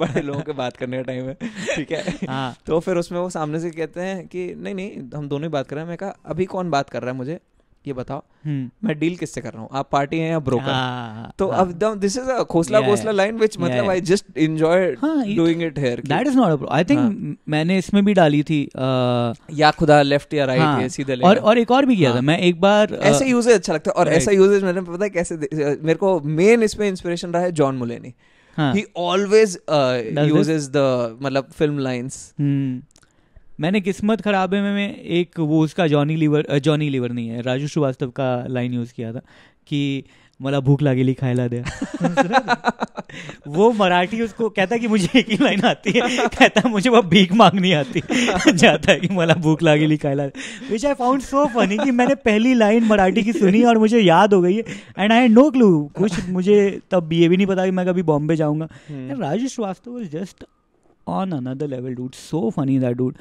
बड़े लोगों के बात करने का टाइम है ठीक है हाँ तो फिर उसमें वो सामने से कहते हैं कि नहीं नहीं हम दोनों ही बात कर रहे हैं मैं कहा अभी कौन बात कर रहा है मुझे ये बताओ हम्म। मैं डील किससे कर रहा हूँ आप पार्टी हैं या ब्रोकर आ, हाँ, तो हाँ। अब this is a Khosla Khosla line which मतलब I just enjoy doing it here that is not I think मैंने इसमें भी डाली थी आ, uh, या खुदा लेफ्ट या राइट हाँ। ये सीधे और और एक और भी किया था मैं एक बार uh, ऐसे यूजेज अच्छा लगता है और ऐसा यूजेज मैंने पता है कैसे uh, मेरे को मेन इसमें इंस्पिरेशन रहा है John Mulaney he always uses the मतलब फिल्म हम्म। लाइंस मैंने किस्मत खराबे में, में एक वो उसका जॉनी लीवर जॉनी लीवर नहीं है राजू श्रीवास्तव का लाइन यूज़ किया था कि मला भूख लागेली खायला द्या वो मराठी उसको कहता कि मुझे एक ही लाइन आती है कहता मुझे वह भीख मांगनी आती जाता है कि मला भूख लागेली खायला विच आई फाउंड सो फनी कि मैंने पहली लाइन मराठी की सुनी और मुझे याद हो गई है एंड आई नो क्लू कुछ मुझे तब ये भी नहीं पता कि मैं कभी बॉम्बे जाऊँगा hmm. Raju Srivastava just on another level dude so funny that dude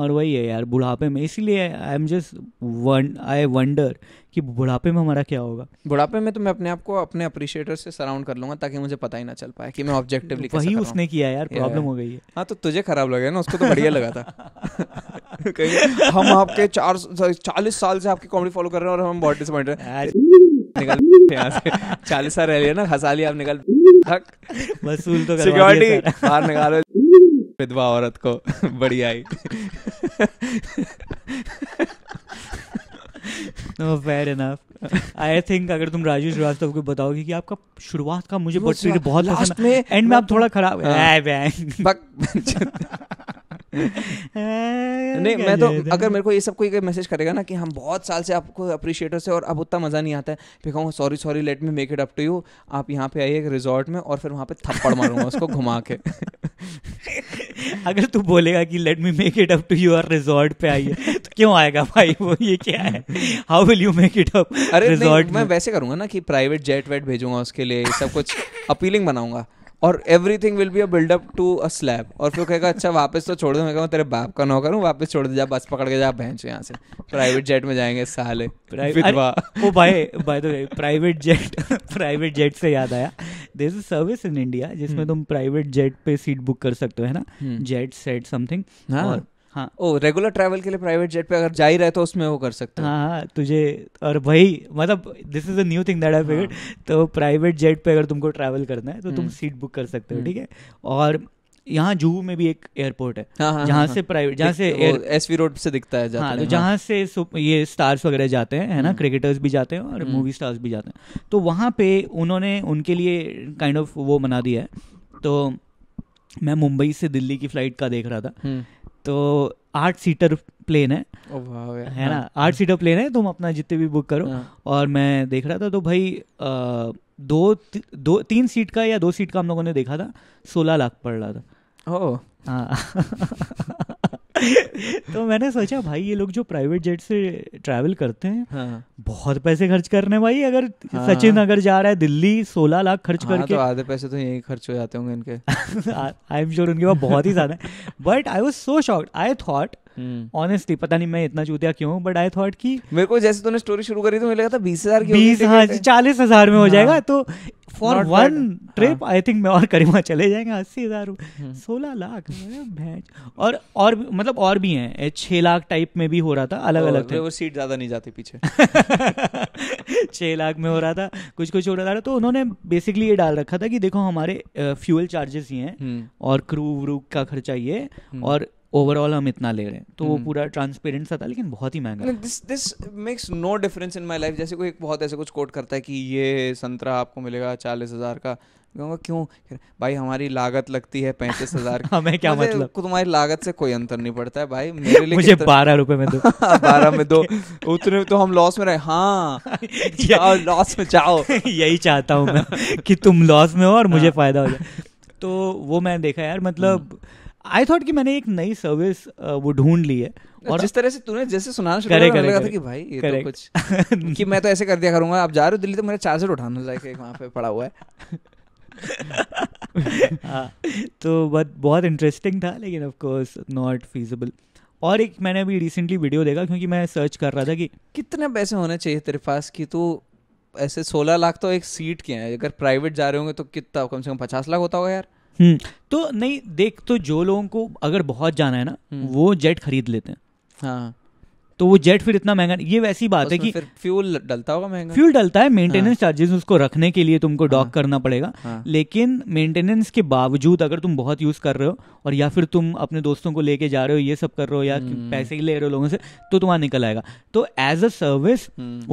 और वही है यार बुढ़ापे में इसीलिए I am just one I wonder कि बुढ़ापे में हमारा क्या होगा बुढ़ापे में तो मैं अपने आप को अपने अप्रिशिएटर से सराउंड कर लूंगा ताकि मुझे पता ही ना चल पाए कि मैं ऑब्जेक्टिवली वही उसने किया यार प्रॉब्लम हो गई है हाँ तो तुझे खराब लगे ना उसको तो बढ़िया लगा था कहीं हम आपके चार चालीस साल से आपकी कॉमेडी फॉलो कर रहे हैं और हम बहुत डिसअपॉइंट हैं निकल चालीस साल रह लिया ना हंसा लिया आप निकल वसूल तो सिक्योरिटी बाहर निकालो विधवा औरत को बड़ी I know fair enough I think अगर तुम राजू श्रीवास्तव को बताओगे कि आपका शुरुआत का मुझे बहुत पसंद एंड में आप थोड़ा तो- खराब है हाँ। नहीं मैं तो अगर मेरे को ये सब कोई मैसेज करेगा ना कि हम बहुत साल से आपको अप्रिशिएटर से और अब उतना मज़ा नहीं आता है फिर कहूँगा sorry sorry let me make it up to you आप यहाँ पे आइए रिजॉर्ट में और फिर वहाँ पे थप्पड़ मारूंगा उसको घुमा के अगर तू बोलेगा कि let me make it up to you our resort पे आइए तो क्यों आएगा भाई वो ये क्या है how will you make it up अरे रिजॉर्ट मैं वैसे करूंगा ना कि प्राइवेट जेट वेट भेजूंगा उसके लिए सब कुछ अपीलिंग बनाऊंगा और everything will be a buildup to a slab और फिर कहेगा अच्छा वापस तो छोड़ दो मैं कहूँ तेरे बाप का नौकर हूँ वापस छोड़ दे जा बस पकड़ के जा भैंस यहाँ से प्राइवेट जेट में जाएंगे साले ओ भाई भाई तो प्राइवेट जेट प्राइवेट जेट से याद आया there is a service in India जिसमें हम्म। तुम प्राइवेट जेट पे सीट बुक कर सकते हो है ना जेट सेट समथिंग और हाँ ओ रेगुलर ट्रैवल के लिए प्राइवेट जेट पे अगर जा ही रहे तो उसमें वो कर सकते हाँ हाँ तुझे और भाई मतलब this is a new thing that I तो प्राइवेट जेट पे अगर तुमको ट्रैवल करना है तो तुम सीट हम्म। बुक कर सकते हो हम्म। ठीक है और यहाँ जूहू में भी एक एयरपोर्ट है हाँ, हाँ, जहाँ हाँ, से प्राइवेट जहाँ से एस वी रोड से दिखता है हाँ, तो जहाँ से ये स्टार्स वगैरह जाते हैं है ना क्रिकेटर्स हम्म। भी जाते हैं और मूवी स्टार्स भी जाते हैं तो वहाँ पे उन्होंने उनके लिए काइंड ऑफ वो बना दिया है तो मैं मुंबई से दिल्ली की फ्लाइट का देख रहा था तो आठ सीटर प्लेन है है ना हाँ। आठ सीटर प्लेन है तुम अपना जितने भी बुक करो हाँ। और मैं देख रहा था तो भाई दो दो तीन सीट का या दो सीट का हम लोगों ने देखा था सोलह लाख पड़ रहा था ओ हाँ तो मैंने सोचा भाई ये लोग जो प्राइवेट जेट से ट्रैवल करते हैं हाँ। बहुत पैसे खर्च कर रहे हैं भाई अगर हाँ। सचिन अगर जा रहा है दिल्ली सोलह लाख खर्च हाँ, करके तो आधे पैसे तो यही खर्च हो जाते होंगे इनके आई एम श्योर उनके पास बहुत ही ज्यादा है but I was so shocked I thought honestly hmm. पता नहीं मैं इतना चूतिया क्यों बट आई थॉट कि मेरे को जैसे तूने स्टोरी शुरू करी तो मुझे लगा था बीस हजार की बीस हाँ चालीस हजार में हो हाँ। जाएगा तो for one trip I think मैं और करीमा चले जाएंगे अस्सी हजार हम्म। सोलह लाख भैंस और और मतलब और भी हैं छह लाख टाइप में भी हो रहा था अलग अलग तो वो सीट ज़्यादा नहीं जाती पीछे छह लाख में हो रहा था कुछ कुछ हो रहा था तो उन्होंने बेसिकली ये डाल रखा था कि देखो हमारे फ्यूल चार्जेस ही हैं हम्म। और क्रू व्रू का खर्चा ये और ओवरऑल हम इतना ले रहे हैं तो वो हम्म। पूरा ट्रांसपेरेंट सा था लेकिन बहुत ही महंगा this this makes no difference in my life जैसे कोई बहुत ऐसे कुछ कोट करता है कि ये संतरा आपको मिलेगा चालीस हज़ार का क्यों भाई हमारी लागत लगती है पैंतीस हजार हमें क्या मतलब तुम्हारी लागत से कोई अंतर नहीं पड़ता है भाई मेरे लिए मुझे बारह रुपए में दो हाँ, बारह में दो उतने तो हम लॉस में रहे हाँ लॉस में जाओ यही चाहता हूँ मैं कि तुम लॉस में हो और मुझे हाँ। फायदा हो जाए तो वो मैंने देखा यार मतलब hmm. आई थॉट कि मैंने एक नई सर्विस uh, वो ढूंढ ली है और जिस तरह से तूने जैसे सुनाना शुरू करे, करे, लगा था कि भाई ये तो करे, तो कुछ कि मैं तो ऐसे कर दिया करूंगा आप जा रहे हो दिल्ली तो मेरा चार्जर उठाना जाके वहां पे पड़ा हुआ है हाँ, तो बट बहुत इंटरेस्टिंग था लेकिन ऑफ कोर्स नॉट फीजिबल और एक मैंने अभी रिसेंटली वीडियो देखा क्योंकि मैं सर्च कर रहा था कि कितने पैसे होने चाहिए तेरे पास कि तू ऐसे सोलह लाख तो एक सीट के हैं अगर प्राइवेट जा रहे होंगे तो कितना कम से कम पचास लाख होता होगा यार हम्म। तो नहीं देख तो जो लोगों को अगर बहुत जाना है ना हम्म। वो जेट खरीद लेते हैं हाँ तो वो जेट फिर इतना महंगा ये वैसी बात है कि फ्यूल डलता होगा महंगा फ्यूल डलता है मेंटेनेंस हाँ। उसको रखने के लिए तुमको डॉक हाँ। करना पड़ेगा हाँ। लेकिन मेंटेनेंस के बावजूद अगर तुम बहुत यूज कर रहे हो और या फिर तुम अपने दोस्तों को लेके जा रहे हो ये सब कर रहे हो या हम्म। पैसे ही ले रहे हो लोगों से तो तुम्हारा निकल आएगा तो एज अ सर्विस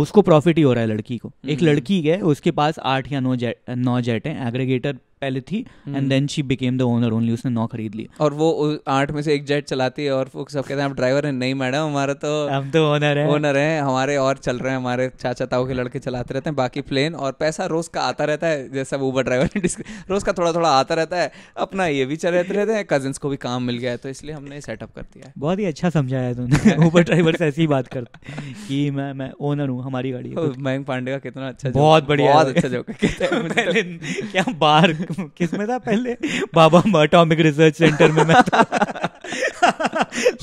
उसको प्रॉफिट ही हो रहा है लड़की को एक लड़की है उसके पास आठ या नौ जेट नौ जेट है एग्रीगेटर पहले थी and then she became the owner only उसने नौ खरीद ली और वो आठ में से एक जेट चलाती है और वो सब कहते हैं आप ड्राइवर हैं नहीं मैडम हमारा तो हम तो ओनर है ओनर है हमारे और चल रहे हैं हमारे चाचा ताऊ के लड़के चलाते रहते हैं बाकी प्लेन और पैसा रोज का आता रहता है जैसा ऊबर ड्राइवर रोज का थोड़ा थोड़ा आता रहता है अपना ये भी चलाते रहते हैं कजिन को भी काम मिल गया है तो इसलिए हमने सेटअप कर दिया है बहुत ही अच्छा समझाया तुमने ऊबर ड्राइवर से ऐसी बात करते कि मैं मैं ओनर हूँ हमारी गाड़ी मयंक पांडे का कितना अच्छा बहुत बढ़िया बहुत अच्छा जो तो। क्या बार किस में था पहले बाबा अटोमिक रिसर्च सेंटर में मैं था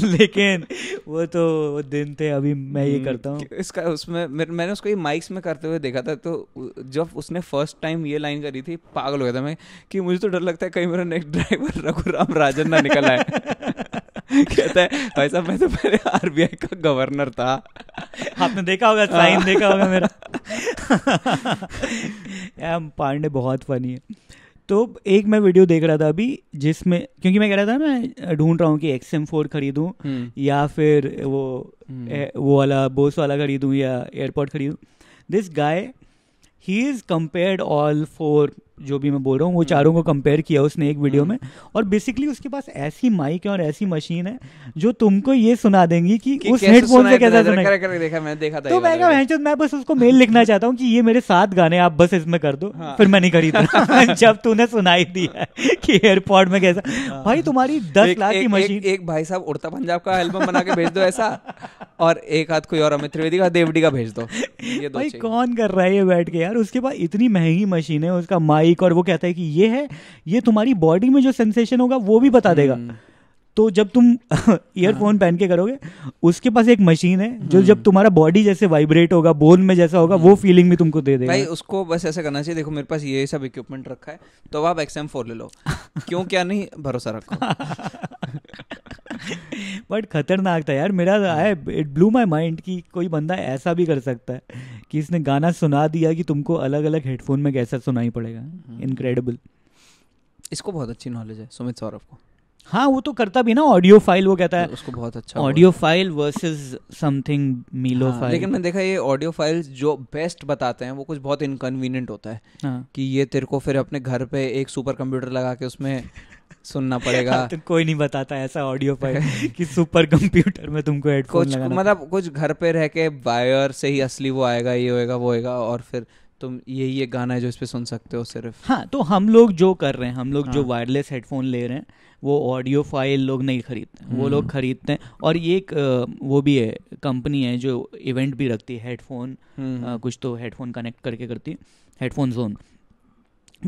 लेकिन वो तो वो दिन थे अभी मैं ये हम्म, करता हूँ इसका उसमें मैंने उसको ये माइक्स में करते हुए देखा था तो जब उसने फर्स्ट टाइम ये लाइन करी थी पागल हो गया था मैं कि मुझे तो डर लगता है कहीं मेरा नेक्स्ट ड्राइवर रघुराम राजन ना निकल आए कहता है भाई साहब मैं तो पहले आरबीआई का गवर्नर था आपने देखा होगा साइन देखा होगा मेरा पांडे बहुत फनी है तो एक मैं वीडियो देख रहा था अभी जिसमें क्योंकि मैं कह रहा था मैं ढूंढ रहा हूँ कि एक्स एम फोर खरीदूँ या फिर वो हम्म। ए, वो वाला बोस वाला खरीदूँ या एयरपोर्ट खरीदूँ this guy he is compared all four जो भी मैं बोल रहा हूँ वो हम्म। चारों को कंपेयर किया उसने एक वीडियो हम्म। में और बेसिकली उसके पास ऐसी माइक है और ऐसी मशीन है जो तुमको ये सुना देंगी कि, कि उस हेडफोन से कैसा सुना देखा मैं देखा था तो मैं बस उसको मेल लिखना चाहता हूँ कि ये मेरे साथ गाने आप बस इसमें कर दो हाँ। फिर मैं नहीं खरीदा जब तूने सुनाई दी कि एयरपोर्ट में कैसा हाँ। भाई तुम्हारी दस लाख की मशीन एक भाई साहब उड़ता पंजाब का एल्बम बना के भेज दो ऐसा और एक हाथ कोई और अमित त्रिवेदी का देवडी का भेज दो भाई कौन कर रहा है ये बैठ के यार उसके पास इतनी महंगी मशीन है उसका माइक लाइक और वो कहता है कि ये है ये तुम्हारी बॉडी में जो सेंसेशन होगा वो भी बता देगा हम्म। तो जब तुम ईयरफोन हाँ। पहन के करोगे उसके पास एक मशीन है जो जब हम्म। तुम्हारा बॉडी जैसे वाइब्रेट होगा बोन में जैसा होगा वो फीलिंग हम्म। भी तुमको दे देगा भाई उसको बस ऐसा करना चाहिए देखो मेरे पास ये सब इक्विपमेंट रखा है तो आप एक्सएम फोर ले लो क्यों क्या नहीं भरोसा रखो बट खतरनाक था यार मेरा है इट ब्लू माई माइंड कि कोई बंदा ऐसा भी कर सकता है कि इसने गाना सुना दिया कि तुमको अलग अलग हेडफोन में कैसा सुनाई पड़ेगा इनक्रेडिबल हम्म। इसको बहुत अच्छी नॉलेज है सुमित सौरभ को हाँ वो तो करता भी ना ऑडियो फाइल वो कहता है उसको बहुत अच्छा ऑडियो फाइल वर्सेस समथिंग मिलो फाइल लेकिन मैंने देखा ये ऑडियो फाइल्स जो बेस्ट बताते हैं वो कुछ बहुत इनकन्वीनियंट होता है हाँ. कि ये तेरे को फिर अपने घर पे एक सुपर कंप्यूटर लगा के उसमें सुनना पड़ेगा तो कोई नहीं बताता ऐसा ऑडियो फाइल कि सुपर कंप्यूटर में तुमको हेडफोन कुछ मतलब कुछ घर पे रह के वायर से ही असली वो आएगा ये होएगा वो होएगा और फिर तुम यही ये गाना है जो इस पे सुन सकते हो सिर्फ हाँ तो हम लोग जो कर रहे हैं हम लोग जो वायरलेस हाँ। हेडफोन ले रहे हैं वो ऑडियो फाइल लोग नहीं खरीदते वो हम्म। लोग खरीदते हैं और ये एक वो भी है कंपनी है जो इवेंट भी रखती है हेडफोन हम्म। कुछ तो हेडफोन कनेक्ट करके करती है हेडफोन जोन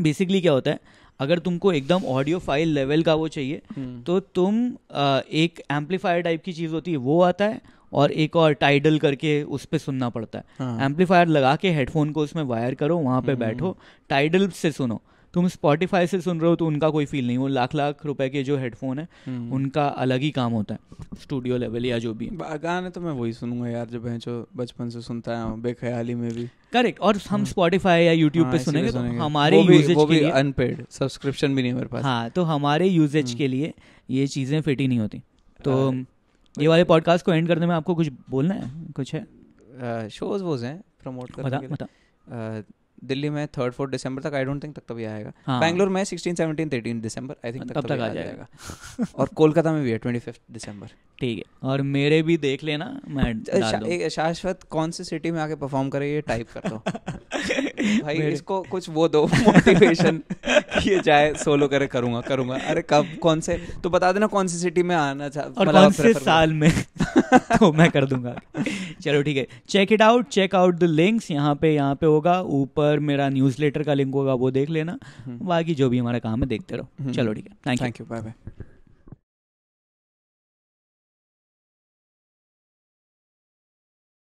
बेसिकली क्या होता है अगर तुमको एकदम ऑडियो फाइल लेवल का वो चाहिए हम्म। तो तुम आ, एक एम्पलीफायर टाइप की चीज़ होती है वो आता है और एक और टाइडल करके उस पर सुनना पड़ता है एम्पलीफायर हाँ. लगा के हेडफोन को उसमें वायर करो वहाँ पे बैठो टाइडल से सुनो तुम स्पॉटिफाई से सुन रहे हो तो उनका कोई फील नहीं वो लाख लाख रुपए के जो हेडफोन है हम्म। उनका अलग ही काम होता है स्टूडियो लेवल या जो भी गाने तो मैं वही सुनूंगा यार जो जो बचपन से सुनता है बेख्याली में भी करेक्ट और हम स्पॉटिफाई हम्म। या यूट्यूब हाँ, पे सुनेंगे तो हमारे यूजेज के लिए अनपेड सब्सक्रिप्शन भी नहीं मेरे पास हाँ तो हमारे यूजेज हम्म। के लिए ये चीज़ें फिट ही नहीं होती तो ये वाले पॉडकास्ट को एंड करने में आपको कुछ बोलना है कुछ है शोज वोज हैं प्रमोट करने के लिए दिल्ली में थर्ड फोर्थ दिसंबर तक आई डोंट थिंक तक तभी आएगा बैंगलोर में sixteen seventeen eighteen December I think तब तक हाँ। आ जाएगा और कोलकाता में भी है ट्वेंटी फिफ्थ दिसंबर ठीक है और मेरे भी देख लेना मैं अच्छा, शाश्वत कौन सी सिटी में आके परफॉर्म करे ये टाइप कर दो भाई इसको कुछ वो दो मोटिवेशन ये जाए सोलो करे करूंगा करूंगा अरे कब कौन से तो बता देना कौन सी सिटी में आना चाहता और मतलब साल में तो मैं कर दूंगा चलो ठीक है check it out check out the links यहाँ पे यहाँ पे होगा ऊपर पर मेरा न्यूज़ लेटर का लिंक होगा वो देख लेना हम्म। बाकी जो भी हमारा काम है देखते रहो हम्म। चलो ठीक है थैंक यू बाय बाय